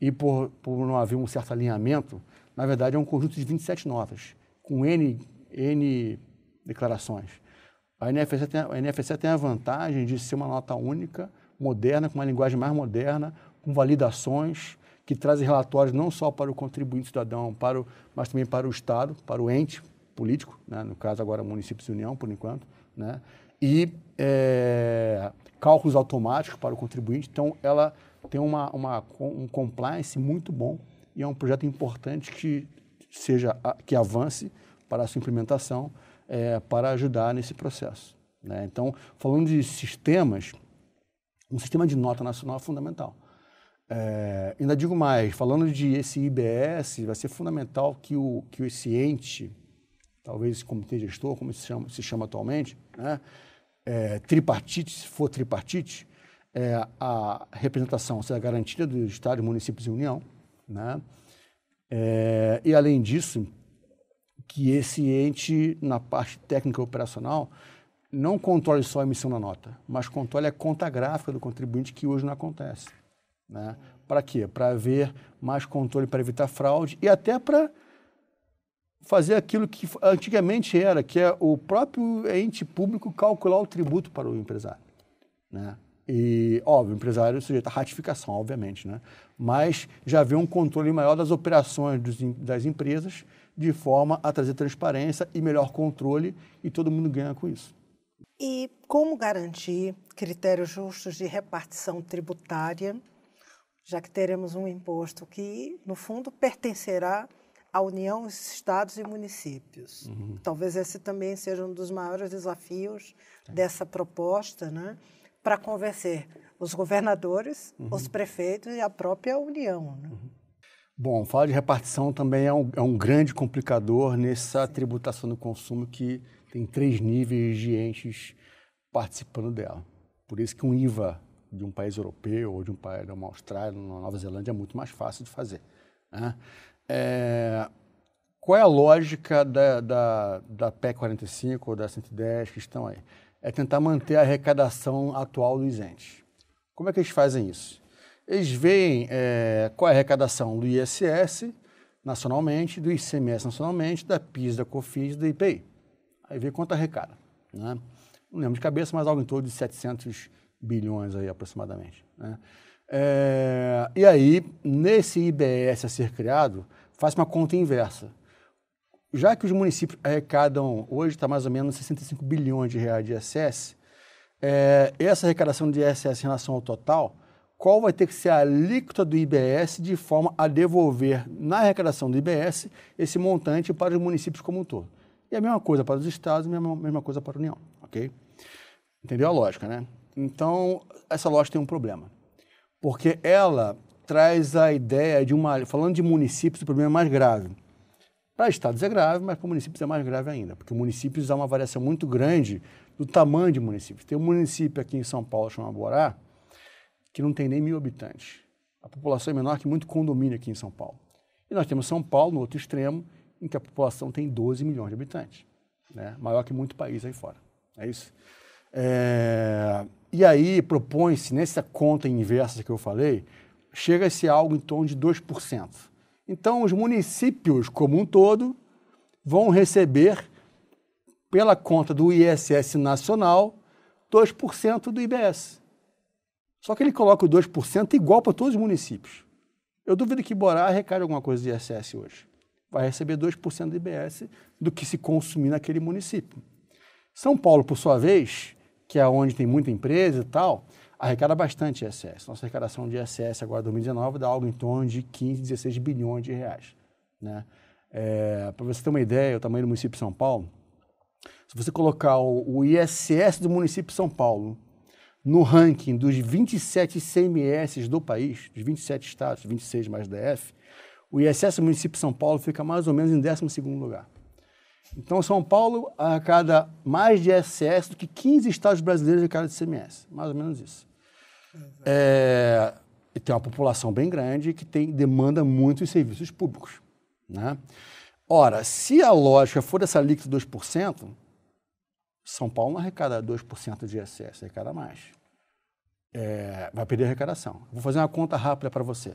e por, por não haver um certo alinhamento, na verdade, é um conjunto de 27 notas, com N, N declarações. A NFC, tem, a tem a vantagem de ser uma nota única, moderna, com uma linguagem mais moderna, com validações, que trazem relatórios não só para o contribuinte cidadão, para o, mas também para o Estado, para o ente político, né? no caso agora municípios e União, por enquanto, né? e é, cálculos automáticos para o contribuinte. Então, ela tem uma, uma um compliance muito bom e é um projeto importante que seja que avance para a sua implementação é, para ajudar nesse processo. Né? Então, falando de sistemas, um sistema de nota nacional é fundamental. É, ainda digo mais, falando de esse IBS, vai ser fundamental que o que esse ente, talvez esse comitê gestor, como se chama, se chama atualmente, né? é, tripartite, se for tripartite, é, a representação seja garantida dos estados municípios e União, né? É, e além disso, que esse ente, na parte técnica operacional, não controle só a emissão da nota, mas controle a conta gráfica do contribuinte, que hoje não acontece. Né? Para quê? Para haver mais controle para evitar fraude e até para fazer aquilo que antigamente era, que é o próprio ente público calcular o tributo para o empresário. Né? E, óbvio, o empresário é sujeito à ratificação, obviamente, né? mas já havia um controle maior das operações dos, das empresas, de forma a trazer transparência e melhor controle, e todo mundo ganha com isso. E como garantir critérios justos de repartição tributária, já que teremos um imposto que, no fundo, pertencerá à União, os estados e municípios. Uhum. Talvez esse também seja um dos maiores desafios dessa proposta, né? para convencer os governadores, uhum. os prefeitos e a própria União. Né? Uhum. Bom, falar de repartição também é um, é um grande complicador nessa Sim. tributação do consumo que tem três níveis de entes participando dela. Por isso que um IVA de um país europeu ou de um país de uma Austrália, Nova Zelândia é muito mais fácil de fazer. Né? É, qual é a lógica da, da, da PEC 45 ou da 110 que estão aí? é tentar manter a arrecadação atual do isente. Como é que eles fazem isso? Eles veem é, qual é a arrecadação do ISS nacionalmente, do ICMS nacionalmente, da PIS, da COFINS, da IPI. Aí vê quanto arrecada. Né? Não lembro de cabeça, mas algo em torno de 700 bilhões aí, aproximadamente. Né? É, e aí, nesse IBS a ser criado, faz uma conta inversa já que os municípios arrecadam, hoje está mais ou menos 65 bilhões de reais de ISS, é, eh, essa arrecadação de ISS em relação ao total, qual vai ter que ser a alíquota do IBS de forma a devolver na arrecadação do IBS esse montante para os municípios como um todo. E a mesma coisa para os estados, a mesma, mesma coisa para a União, ok? Entendeu a lógica, né? Então, essa lógica tem um problema, porque ela traz a ideia de uma... Falando de municípios, o problema é mais grave para estados é grave, mas para municípios é mais grave ainda, porque municípios há uma variação muito grande do tamanho de municípios. Tem um município aqui em São Paulo, chamado Borá, que não tem nem mil habitantes. A população é menor que muito condomínio aqui em São Paulo. E nós temos São Paulo, no outro extremo, em que a população tem 12 milhões de habitantes, né? maior que muito país aí fora. É isso? É... E aí propõe-se, nessa conta inversa que eu falei, chega-se algo em torno de 2%. Então, os municípios, como um todo, vão receber, pela conta do ISS nacional, 2% do IBS. Só que ele coloca o 2% igual para todos os municípios. Eu duvido que Borá arrecade alguma coisa de ISS hoje. Vai receber 2% do IBS do que se consumir naquele município. São Paulo, por sua vez, que é onde tem muita empresa e tal, arrecada bastante ISS. Nossa arrecadação de ISS agora 2019 dá algo em torno de 15, 16 bilhões de reais. Né? É, Para você ter uma ideia, o tamanho do município de São Paulo, se você colocar o, o ISS do município de São Paulo no ranking dos 27 CMS do país, dos 27 estados, 26 mais DF, o ISS do município de São Paulo fica mais ou menos em 12 lugar. Então, São Paulo arrecada mais de ISS do que 15 estados brasileiros arrecadam de CMS, mais ou menos isso. É, e tem uma população bem grande que tem, demanda muito muitos serviços públicos. Né? Ora, se a lógica for dessa líquida 2%, São Paulo não arrecada 2% de ISS, arrecada mais. É, vai perder a arrecadação. Vou fazer uma conta rápida para você.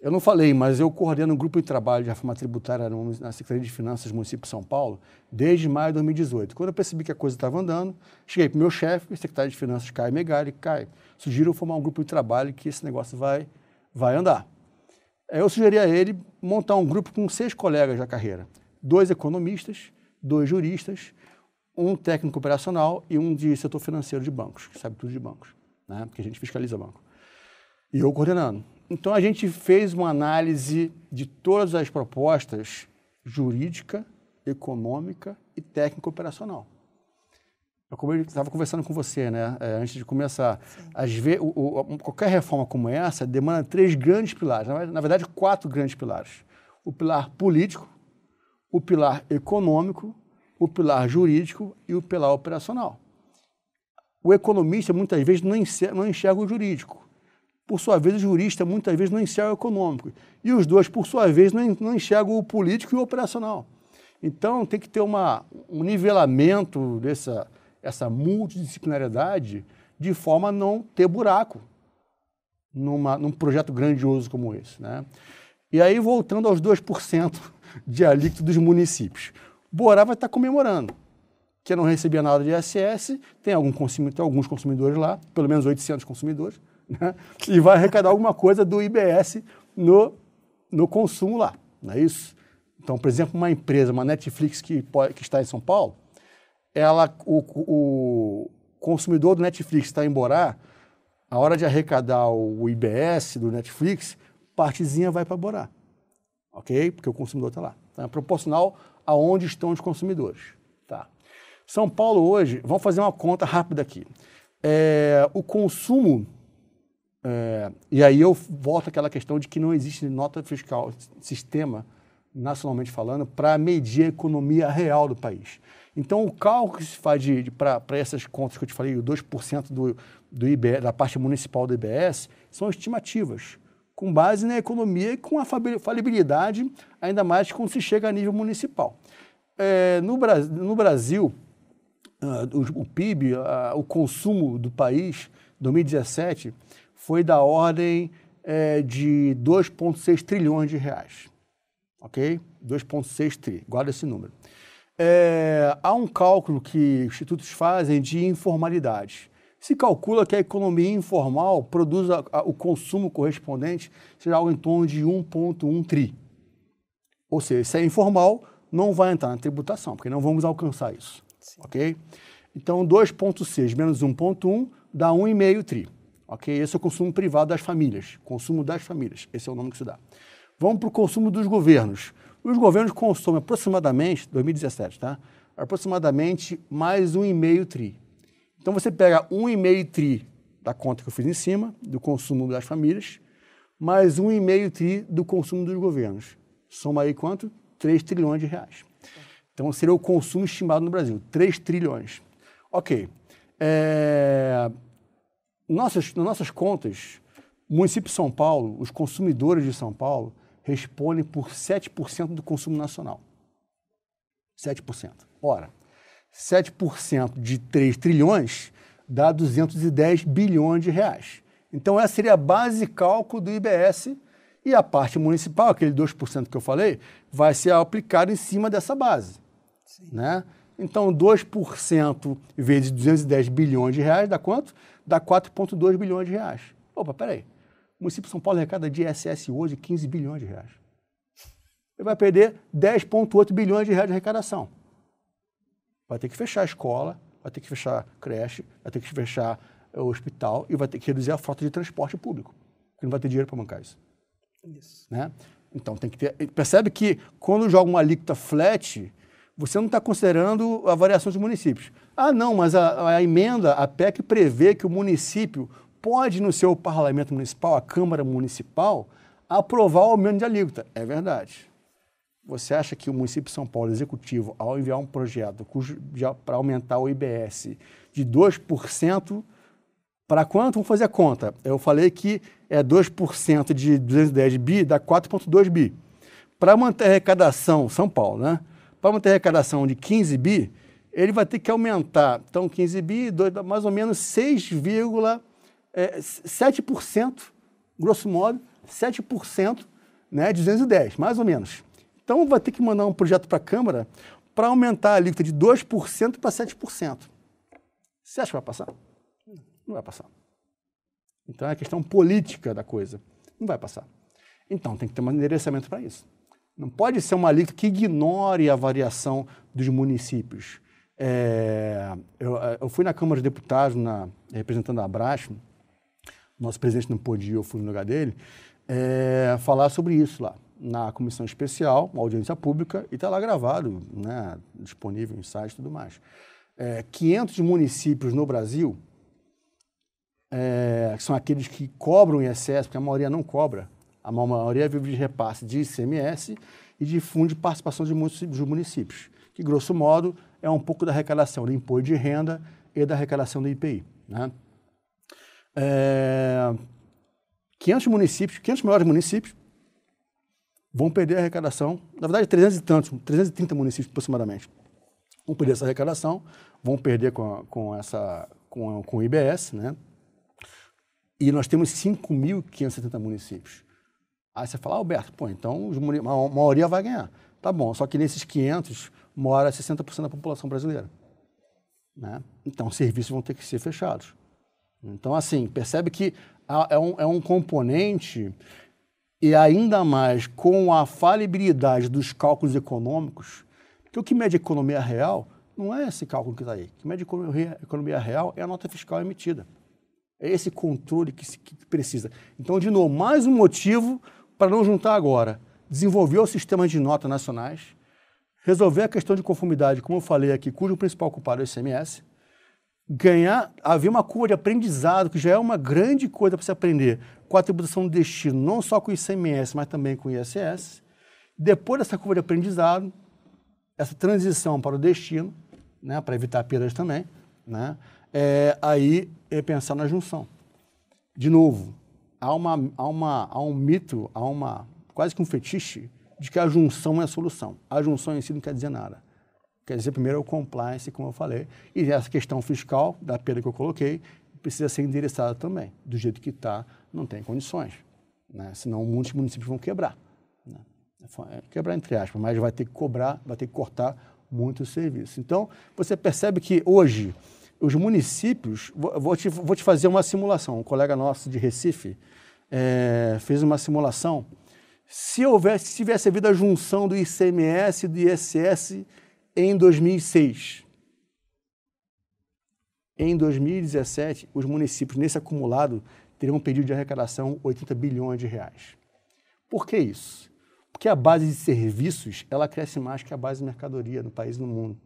Eu não falei, mas eu coordeno um grupo de trabalho de reforma tributária na Secretaria de Finanças do município de São Paulo desde maio de 2018. Quando eu percebi que a coisa estava andando, cheguei para o meu chefe, o secretário de Finanças, Caio Megali, Caio, sugiro formar um grupo de trabalho que esse negócio vai, vai andar. Eu sugeri a ele montar um grupo com seis colegas da carreira: dois economistas, dois juristas, um técnico operacional e um de setor financeiro de bancos, que sabe tudo de bancos, né? porque a gente fiscaliza banco. E eu coordenando. Então a gente fez uma análise de todas as propostas jurídica, econômica e técnico operacional como eu estava conversando com você, né, é, antes de começar, às vezes, o, o, qualquer reforma como essa demanda três grandes pilares, na verdade, quatro grandes pilares: o pilar político, o pilar econômico, o pilar jurídico e o pilar operacional. O economista muitas vezes não enxerga, não enxerga o jurídico. Por sua vez, o jurista muitas vezes não enxerga o econômico. E os dois, por sua vez, não enxergam o político e o operacional. Então, tem que ter uma, um nivelamento dessa, essa multidisciplinariedade de forma a não ter buraco numa, num projeto grandioso como esse. Né? E aí, voltando aos 2% de alíquota dos municípios. Borá vai estar comemorando, que não recebia nada de ISS, tem, algum consumidor, tem alguns consumidores lá, pelo menos 800 consumidores, né? e vai arrecadar alguma coisa do IBS no, no consumo lá, não é isso? Então, por exemplo, uma empresa, uma Netflix que, que está em São Paulo, ela, o, o consumidor do Netflix está embora, a hora de arrecadar o IBS do Netflix, partezinha vai para Borá, ok? Porque o consumidor está lá. Então, é proporcional aonde estão os consumidores. Tá. São Paulo hoje, vamos fazer uma conta rápida aqui. É, o consumo, é, e aí eu volto àquela questão de que não existe nota fiscal, sistema, nacionalmente falando, para medir a economia real do país. Então, o cálculo que se faz para essas contas que eu te falei, o 2% do, do IBS, da parte municipal do IBS, são estimativas, com base na economia e com a falibilidade, ainda mais quando se chega a nível municipal. É, no, Bra no, Brasil, uh, o, o, PIB, uh, ah, o consumo do país, 2017, foi da ordem é, de 2,6 trilhões de reais. Ok? 2,6 tri, guarda esse número é, há um cálculo que institutos fazem de informalidade. Se calcula que a economia informal produz a, a, o consumo correspondente, seja algo em torno de 1,1 tri. Ou seja, se é informal, não vai entrar na tributação, porque não vamos alcançar isso. Sim. Ok? Então, 2,6 menos 1,1 dá 1,5 tri. Ok? Esse é o consumo privado das famílias. Consumo das famílias. Esse é o nome que se dá. Vamos para o consumo dos governos. Os governos consomem aproximadamente, 2017, tá? Aproximadamente mais um e meio tri. Então você pega um e meio tri da conta que eu fiz em cima, do consumo das famílias, mais um e meio tri do consumo dos governos. Soma aí quanto? 3 trilhões de reais. Então seria o consumo estimado no Brasil, 3 trilhões. Ok. É... Nossas, nas nossas contas, município de São Paulo, os consumidores de São Paulo, responde por 7% do consumo nacional. 7%. Ora, 7% de 3 trilhões dá 210 bilhões de reais. Então, essa seria a base cálculo do IBS e a parte municipal, aquele 2% que eu falei, vai ser aplicado em cima dessa base. Sim. Né? Então, 2% vezes 210 bilhões de reais dá quanto? Dá 4,2 bilhões de reais. Opa, peraí. O município de São Paulo arrecada de ISS hoje 15 bilhões de reais. Ele vai perder 10,8 bilhões de reais de arrecadação. Vai ter que fechar a escola, vai ter que fechar creche, vai ter que fechar o hospital e vai ter que reduzir a frota de transporte público, porque não vai ter dinheiro para bancar isso. isso. Né? Então tem que ter. Percebe que quando joga uma alíquota flat, você não está considerando a variação dos municípios. Ah, não, mas a, a, emenda, a PEC, prevê que o município pode no seu parlamento municipal, a Câmara Municipal, aprovar o aumento de alíquota. É verdade. Você acha que o município de São Paulo Executivo, ao enviar um projeto para aumentar o IBS de 2%, para quanto? Vamos fazer a conta. Eu falei que é 2% de 210 bi, dá 4,2 bi. Para manter a arrecadação, São Paulo, né? Para manter a arrecadação de 15 bi, ele vai ter que aumentar, então 15 bi, 2, mais ou menos 6, é, 7%, grosso modo, 7%, né, 210, mais ou menos. Então vai ter que mandar um projeto para a Câmara para aumentar a alíquota de 2% para 7%. Você acha que vai passar? Não vai passar. Então é a questão política da coisa. Não vai passar. Então tem que ter um endereçamento para isso. Não pode ser uma alíquota que ignore a variação dos municípios. É, eu, eu, fui na Câmara de Deputados, na, representando a Abraço, nosso presidente não pôde ir, eu fui no lugar dele, é, falar sobre isso lá, na comissão especial, uma audiência pública, e está lá gravado, né, disponível em site e tudo mais. É, eh, 500 municípios no Brasil, é, que são aqueles que cobram ISS, porque a maioria não cobra, a maioria vive de repasse de ICMS e de fundo de participação de municípios, de municípios, que grosso modo é um pouco da arrecadação do imposto de renda e da arrecadação do IPI. Né? é, 500 municípios, 500 maiores municípios, vão perder a arrecadação. Na verdade, 300 e tantos, 330 municípios aproximadamente vão perder essa arrecadação, vão perder com, a, com, essa, com, com o IBS, né? E nós temos 5.570 municípios. Aí você fala, ah, Alberto, pô, então os, a maioria vai ganhar. Tá bom, só que nesses 500 mora 60% da população brasileira. Né? Então, serviços vão ter que ser fechados. Então, assim, percebe que é um, é um componente, e ainda mais com a falibilidade dos cálculos econômicos, que o que mede a economia real não é esse cálculo que está aí. O que mede a economia real é a nota fiscal emitida. É esse controle que, se, que precisa. Então, de novo, mais um motivo para não juntar agora. Desenvolver o sistema de notas nacionais, resolver a questão de conformidade, como eu falei aqui, cujo principal culpado é o ICMS, ganhar, haver uma curva de aprendizado, que já é uma grande coisa para se aprender, com a tributação do destino, não só com o ICMS, mas também com o ISS. Depois dessa curva de aprendizado, essa transição para o destino, né, para evitar perdas também, né, é, aí é pensar na junção. De novo, há, uma, há, uma, há um mito, há uma, quase que um fetiche, de que a junção é a solução. A junção em si não quer dizer nada Quer dizer, primeiro é o compliance, como eu falei, e essa questão fiscal, da perda que eu coloquei, precisa ser endereçada também. Do jeito que está, não tem condições. Né? Senão muitos municípios vão quebrar. Né? É é quebrar entre aspas, mas vai ter que cobrar, vai ter que cortar muito o serviço. Então, você percebe que hoje os municípios. Vou te, vou te fazer uma simulação. Um colega nosso de Recife é, fez uma simulação. Se, houvesse, se tivesse havido a junção do ICMS e do ISS em 2006. Em 2017, os municípios, nesse acumulado, teriam um pedido de arrecadação 80 bilhões de reais. Por que isso? Porque a base de serviços ela cresce mais que a base de mercadoria no país e no mundo.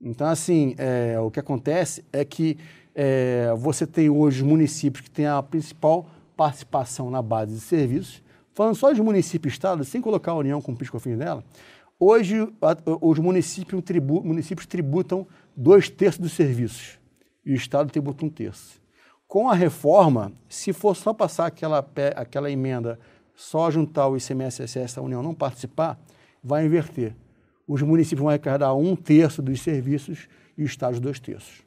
Então, assim, é, o que acontece é que é, você tem hoje os municípios que têm a principal participação na base de serviços, falando só de município e estado, sem colocar a União com o piscofim dela, Hoje, os municípios, tribu, municípios tributam dois terços dos serviços e o Estado tributa um terço. Com a reforma, se for só passar aquela, aquela emenda, só juntar o ICMS e União não participar, vai inverter. Os municípios vão arrecadar um terço dos serviços e o Estado dois terços.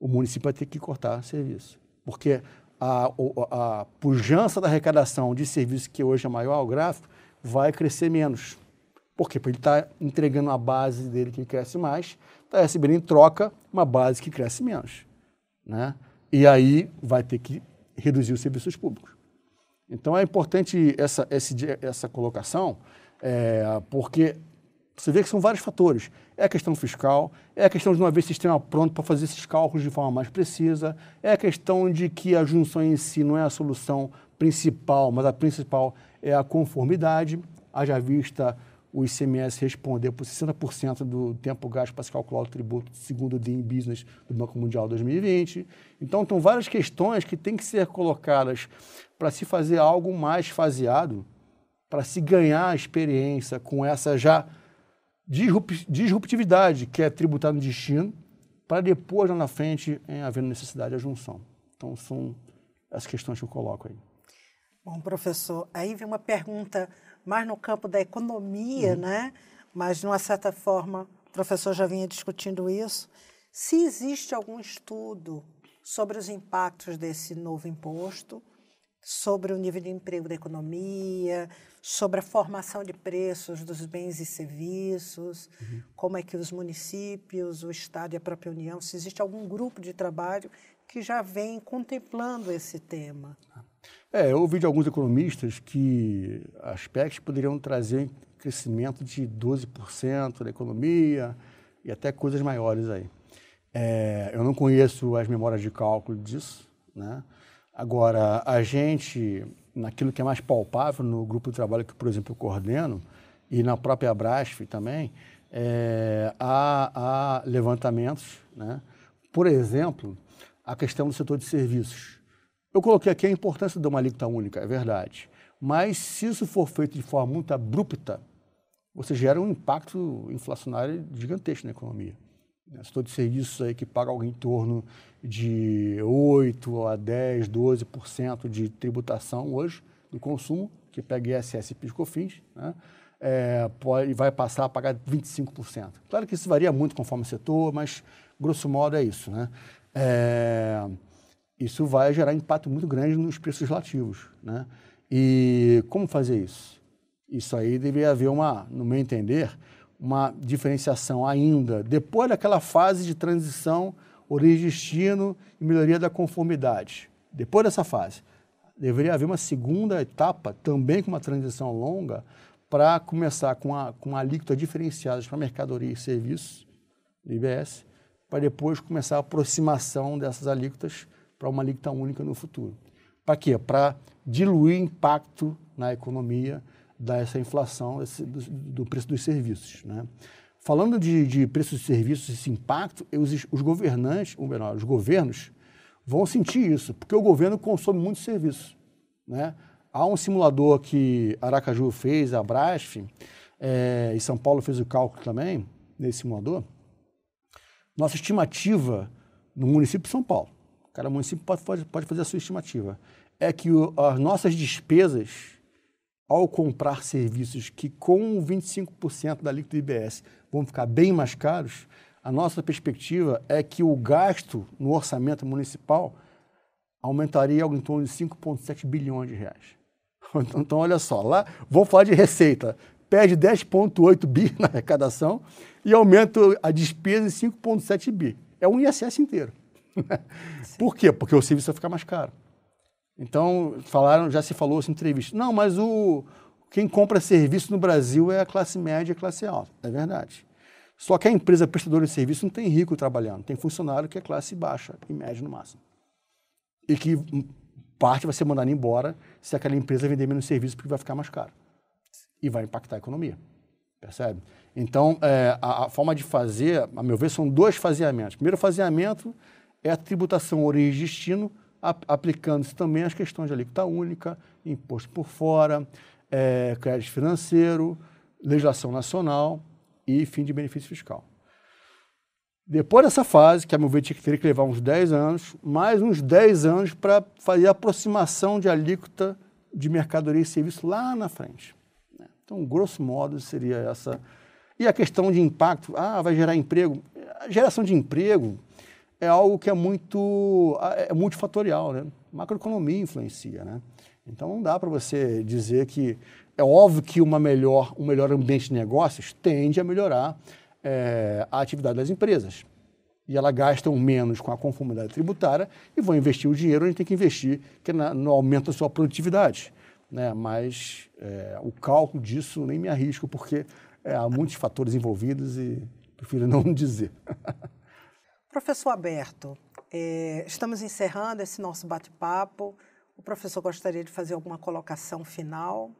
O município vai ter que cortar serviço, porque a, a, a pujança da arrecadação de serviço, que hoje é maior ao gráfico, vai crescer menos. Por quê? Porque ele está entregando a base dele que cresce mais, está recebendo em troca uma base que cresce menos. Né? E aí vai ter que reduzir os serviços públicos. Então é importante essa, essa colocação, é, porque você vê que são vários fatores. É a questão fiscal, é a questão de não haver sistema pronto para fazer esses cálculos de forma mais precisa, é a questão de que a junção em si não é a solução principal, mas a principal é a conformidade, haja vista o ICMS responder por 60% do tempo gasto para se calcular o tributo, segundo o Dean Business do Banco Mundial 2020. Então, estão várias questões que têm que ser colocadas para se fazer algo mais faseado, para se ganhar experiência com essa já disruptividade que é tributar no destino, para depois, lá na frente, em havendo necessidade, de junção. Então, são as questões que eu coloco aí. Bom, professor, aí vem uma pergunta mais no campo da economia, uhum. né? mas, de uma certa forma, o professor já vinha discutindo isso, se existe algum estudo sobre os impactos desse novo imposto, sobre o nível de emprego da economia, sobre a formação de preços dos bens e serviços, uhum. como é que os municípios, o Estado e a própria União, se existe algum grupo de trabalho que já vem contemplando esse tema. Ah. É, eu ouvi de alguns economistas que as PECs poderiam trazer crescimento de 12% da economia e até coisas maiores aí. É, eu não conheço as memórias de cálculo disso, né? Agora, a gente, naquilo que é mais palpável no grupo de trabalho que, por exemplo, eu coordeno, e na própria Abrasf também, é, há, há levantamentos, né? Por exemplo, a questão do setor de serviços. Eu coloquei aqui a importância de uma alíquota única, é verdade. Mas se isso for feito de forma muito abrupta, você gera um impacto inflacionário gigantesco na economia. Estou né? todo serviços aí que paga alguém em torno de 8 a 10, 12% de tributação hoje no consumo, que pega ISS, PIS, COFINS, né? É, pode, vai passar a pagar 25%. Claro que isso varia muito conforme o setor, mas grosso modo é isso. Né? É, isso vai gerar impacto muito grande nos preços relativos. Né? E como fazer isso? Isso aí deveria haver uma, no meu entender, uma diferenciação ainda, depois daquela fase de transição, origem destino e melhoria da conformidade. Depois dessa fase, deveria haver uma segunda etapa, também com uma transição longa, para começar com a com uma alíquota diferenciada para mercadoria e serviços, IBS, para depois começar a aproximação dessas alíquotas para uma alíquota única no futuro. Para quê? Para diluir o impacto na economia dessa inflação do, do, preço dos serviços. Né? Falando de, de preços de serviços, esse impacto, os, os governantes, ou melhor, os governos, vão sentir isso, porque o governo consome muito serviço. Né? Há um simulador que Aracaju fez, a Brasf, é, e São Paulo fez o cálculo também, nesse simulador. Nossa estimativa no município de São Paulo, Cada município pode, pode, pode fazer a sua estimativa. É que o, as nossas despesas, ao comprar serviços que com 25% da alíquota do IBS vão ficar bem mais caros, a nossa perspectiva é que o gasto no orçamento municipal aumentaria algo em torno de 5,7 bilhões de reais. Então, então, olha só, lá, vou falar de receita, perde 10,8 bi na arrecadação e aumenta a despesa em 5,7 bi. É um ISS inteiro. Por quê? Porque o serviço vai ficar mais caro. Então, falaram, já se falou essa em entrevista. Não, mas o, quem compra serviço no Brasil é a classe média e a classe alta. É verdade. Só que a empresa prestadora de serviço não tem rico trabalhando, tem funcionário que é classe baixa e média no máximo. E que parte vai ser mandada embora se aquela empresa vender menos serviço porque vai ficar mais caro. E vai impactar a economia. Percebe? Então, é, a, a, forma de fazer, a meu ver, são dois faseamentos. Primeiro faseamento é a tributação origem e destino, aplicando-se também as questões de alíquota única, imposto por fora, é, crédito financeiro, legislação nacional e fim de benefício fiscal. Depois dessa fase, que a meu ver tinha que ter que levar uns 10 anos, mais uns 10 anos para fazer a aproximação de alíquota de mercadoria e serviço lá na frente. Então, grosso modo, seria essa. E a questão de impacto, ah, vai gerar emprego. A geração de emprego, é algo que é muito é multifatorial, né? Macroeconomia influencia, né? Então não dá para você dizer que é óbvio que uma melhor, um melhor ambiente de negócios tende a melhorar é, a atividade das empresas. E elas gastam menos com a conformidade tributária e vão investir o dinheiro onde tem que investir, que é na, no aumento da sua produtividade. Né? Mas é, o cálculo disso nem me arrisco, porque é, há muitos fatores envolvidos e prefiro não dizer. Professor Aberto, é, estamos encerrando esse nosso bate-papo. O professor gostaria de fazer alguma colocação final?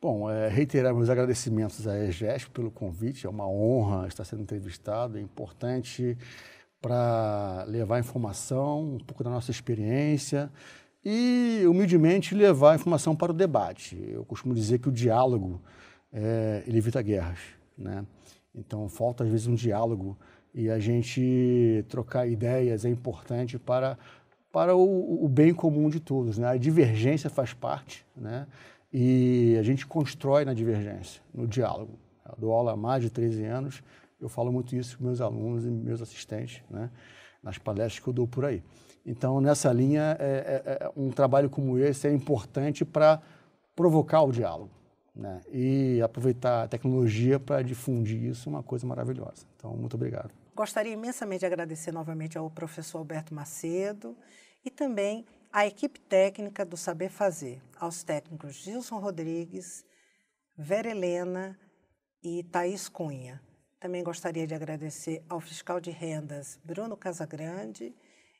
Bom, é, reiterar meus agradecimentos à EGESP pelo convite. É uma honra estar sendo entrevistado. É importante para levar informação, um pouco da nossa experiência e, humildemente, levar informação para o debate. Eu costumo dizer que o diálogo é, evita guerras. Né? Então, falta, às vezes, um diálogo e a gente trocar ideias é importante para, para o, o bem comum de todos. Né? A divergência faz parte né? e a gente constrói na divergência, no diálogo. Eu dou aula há mais de 13 anos, eu falo muito isso com meus alunos e meus assistentes, né? nas palestras que eu dou por aí. Então, nessa linha, é, é, é um trabalho como esse é importante para provocar o diálogo. Né? E aproveitar a tecnologia para difundir isso, é uma coisa maravilhosa. Então, muito obrigado. Gostaria imensamente de agradecer novamente ao professor Alberto Macedo e também à equipe técnica do Saber Fazer, aos técnicos Gilson Rodrigues, Vera Helena e Thaís Cunha. Também gostaria de agradecer ao fiscal de rendas Bruno Casagrande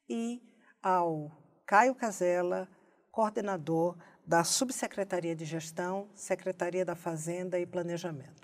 e ao Caio Casella, coordenador da Subsecretaria de Gestão, Secretaria da Fazenda e Planejamento.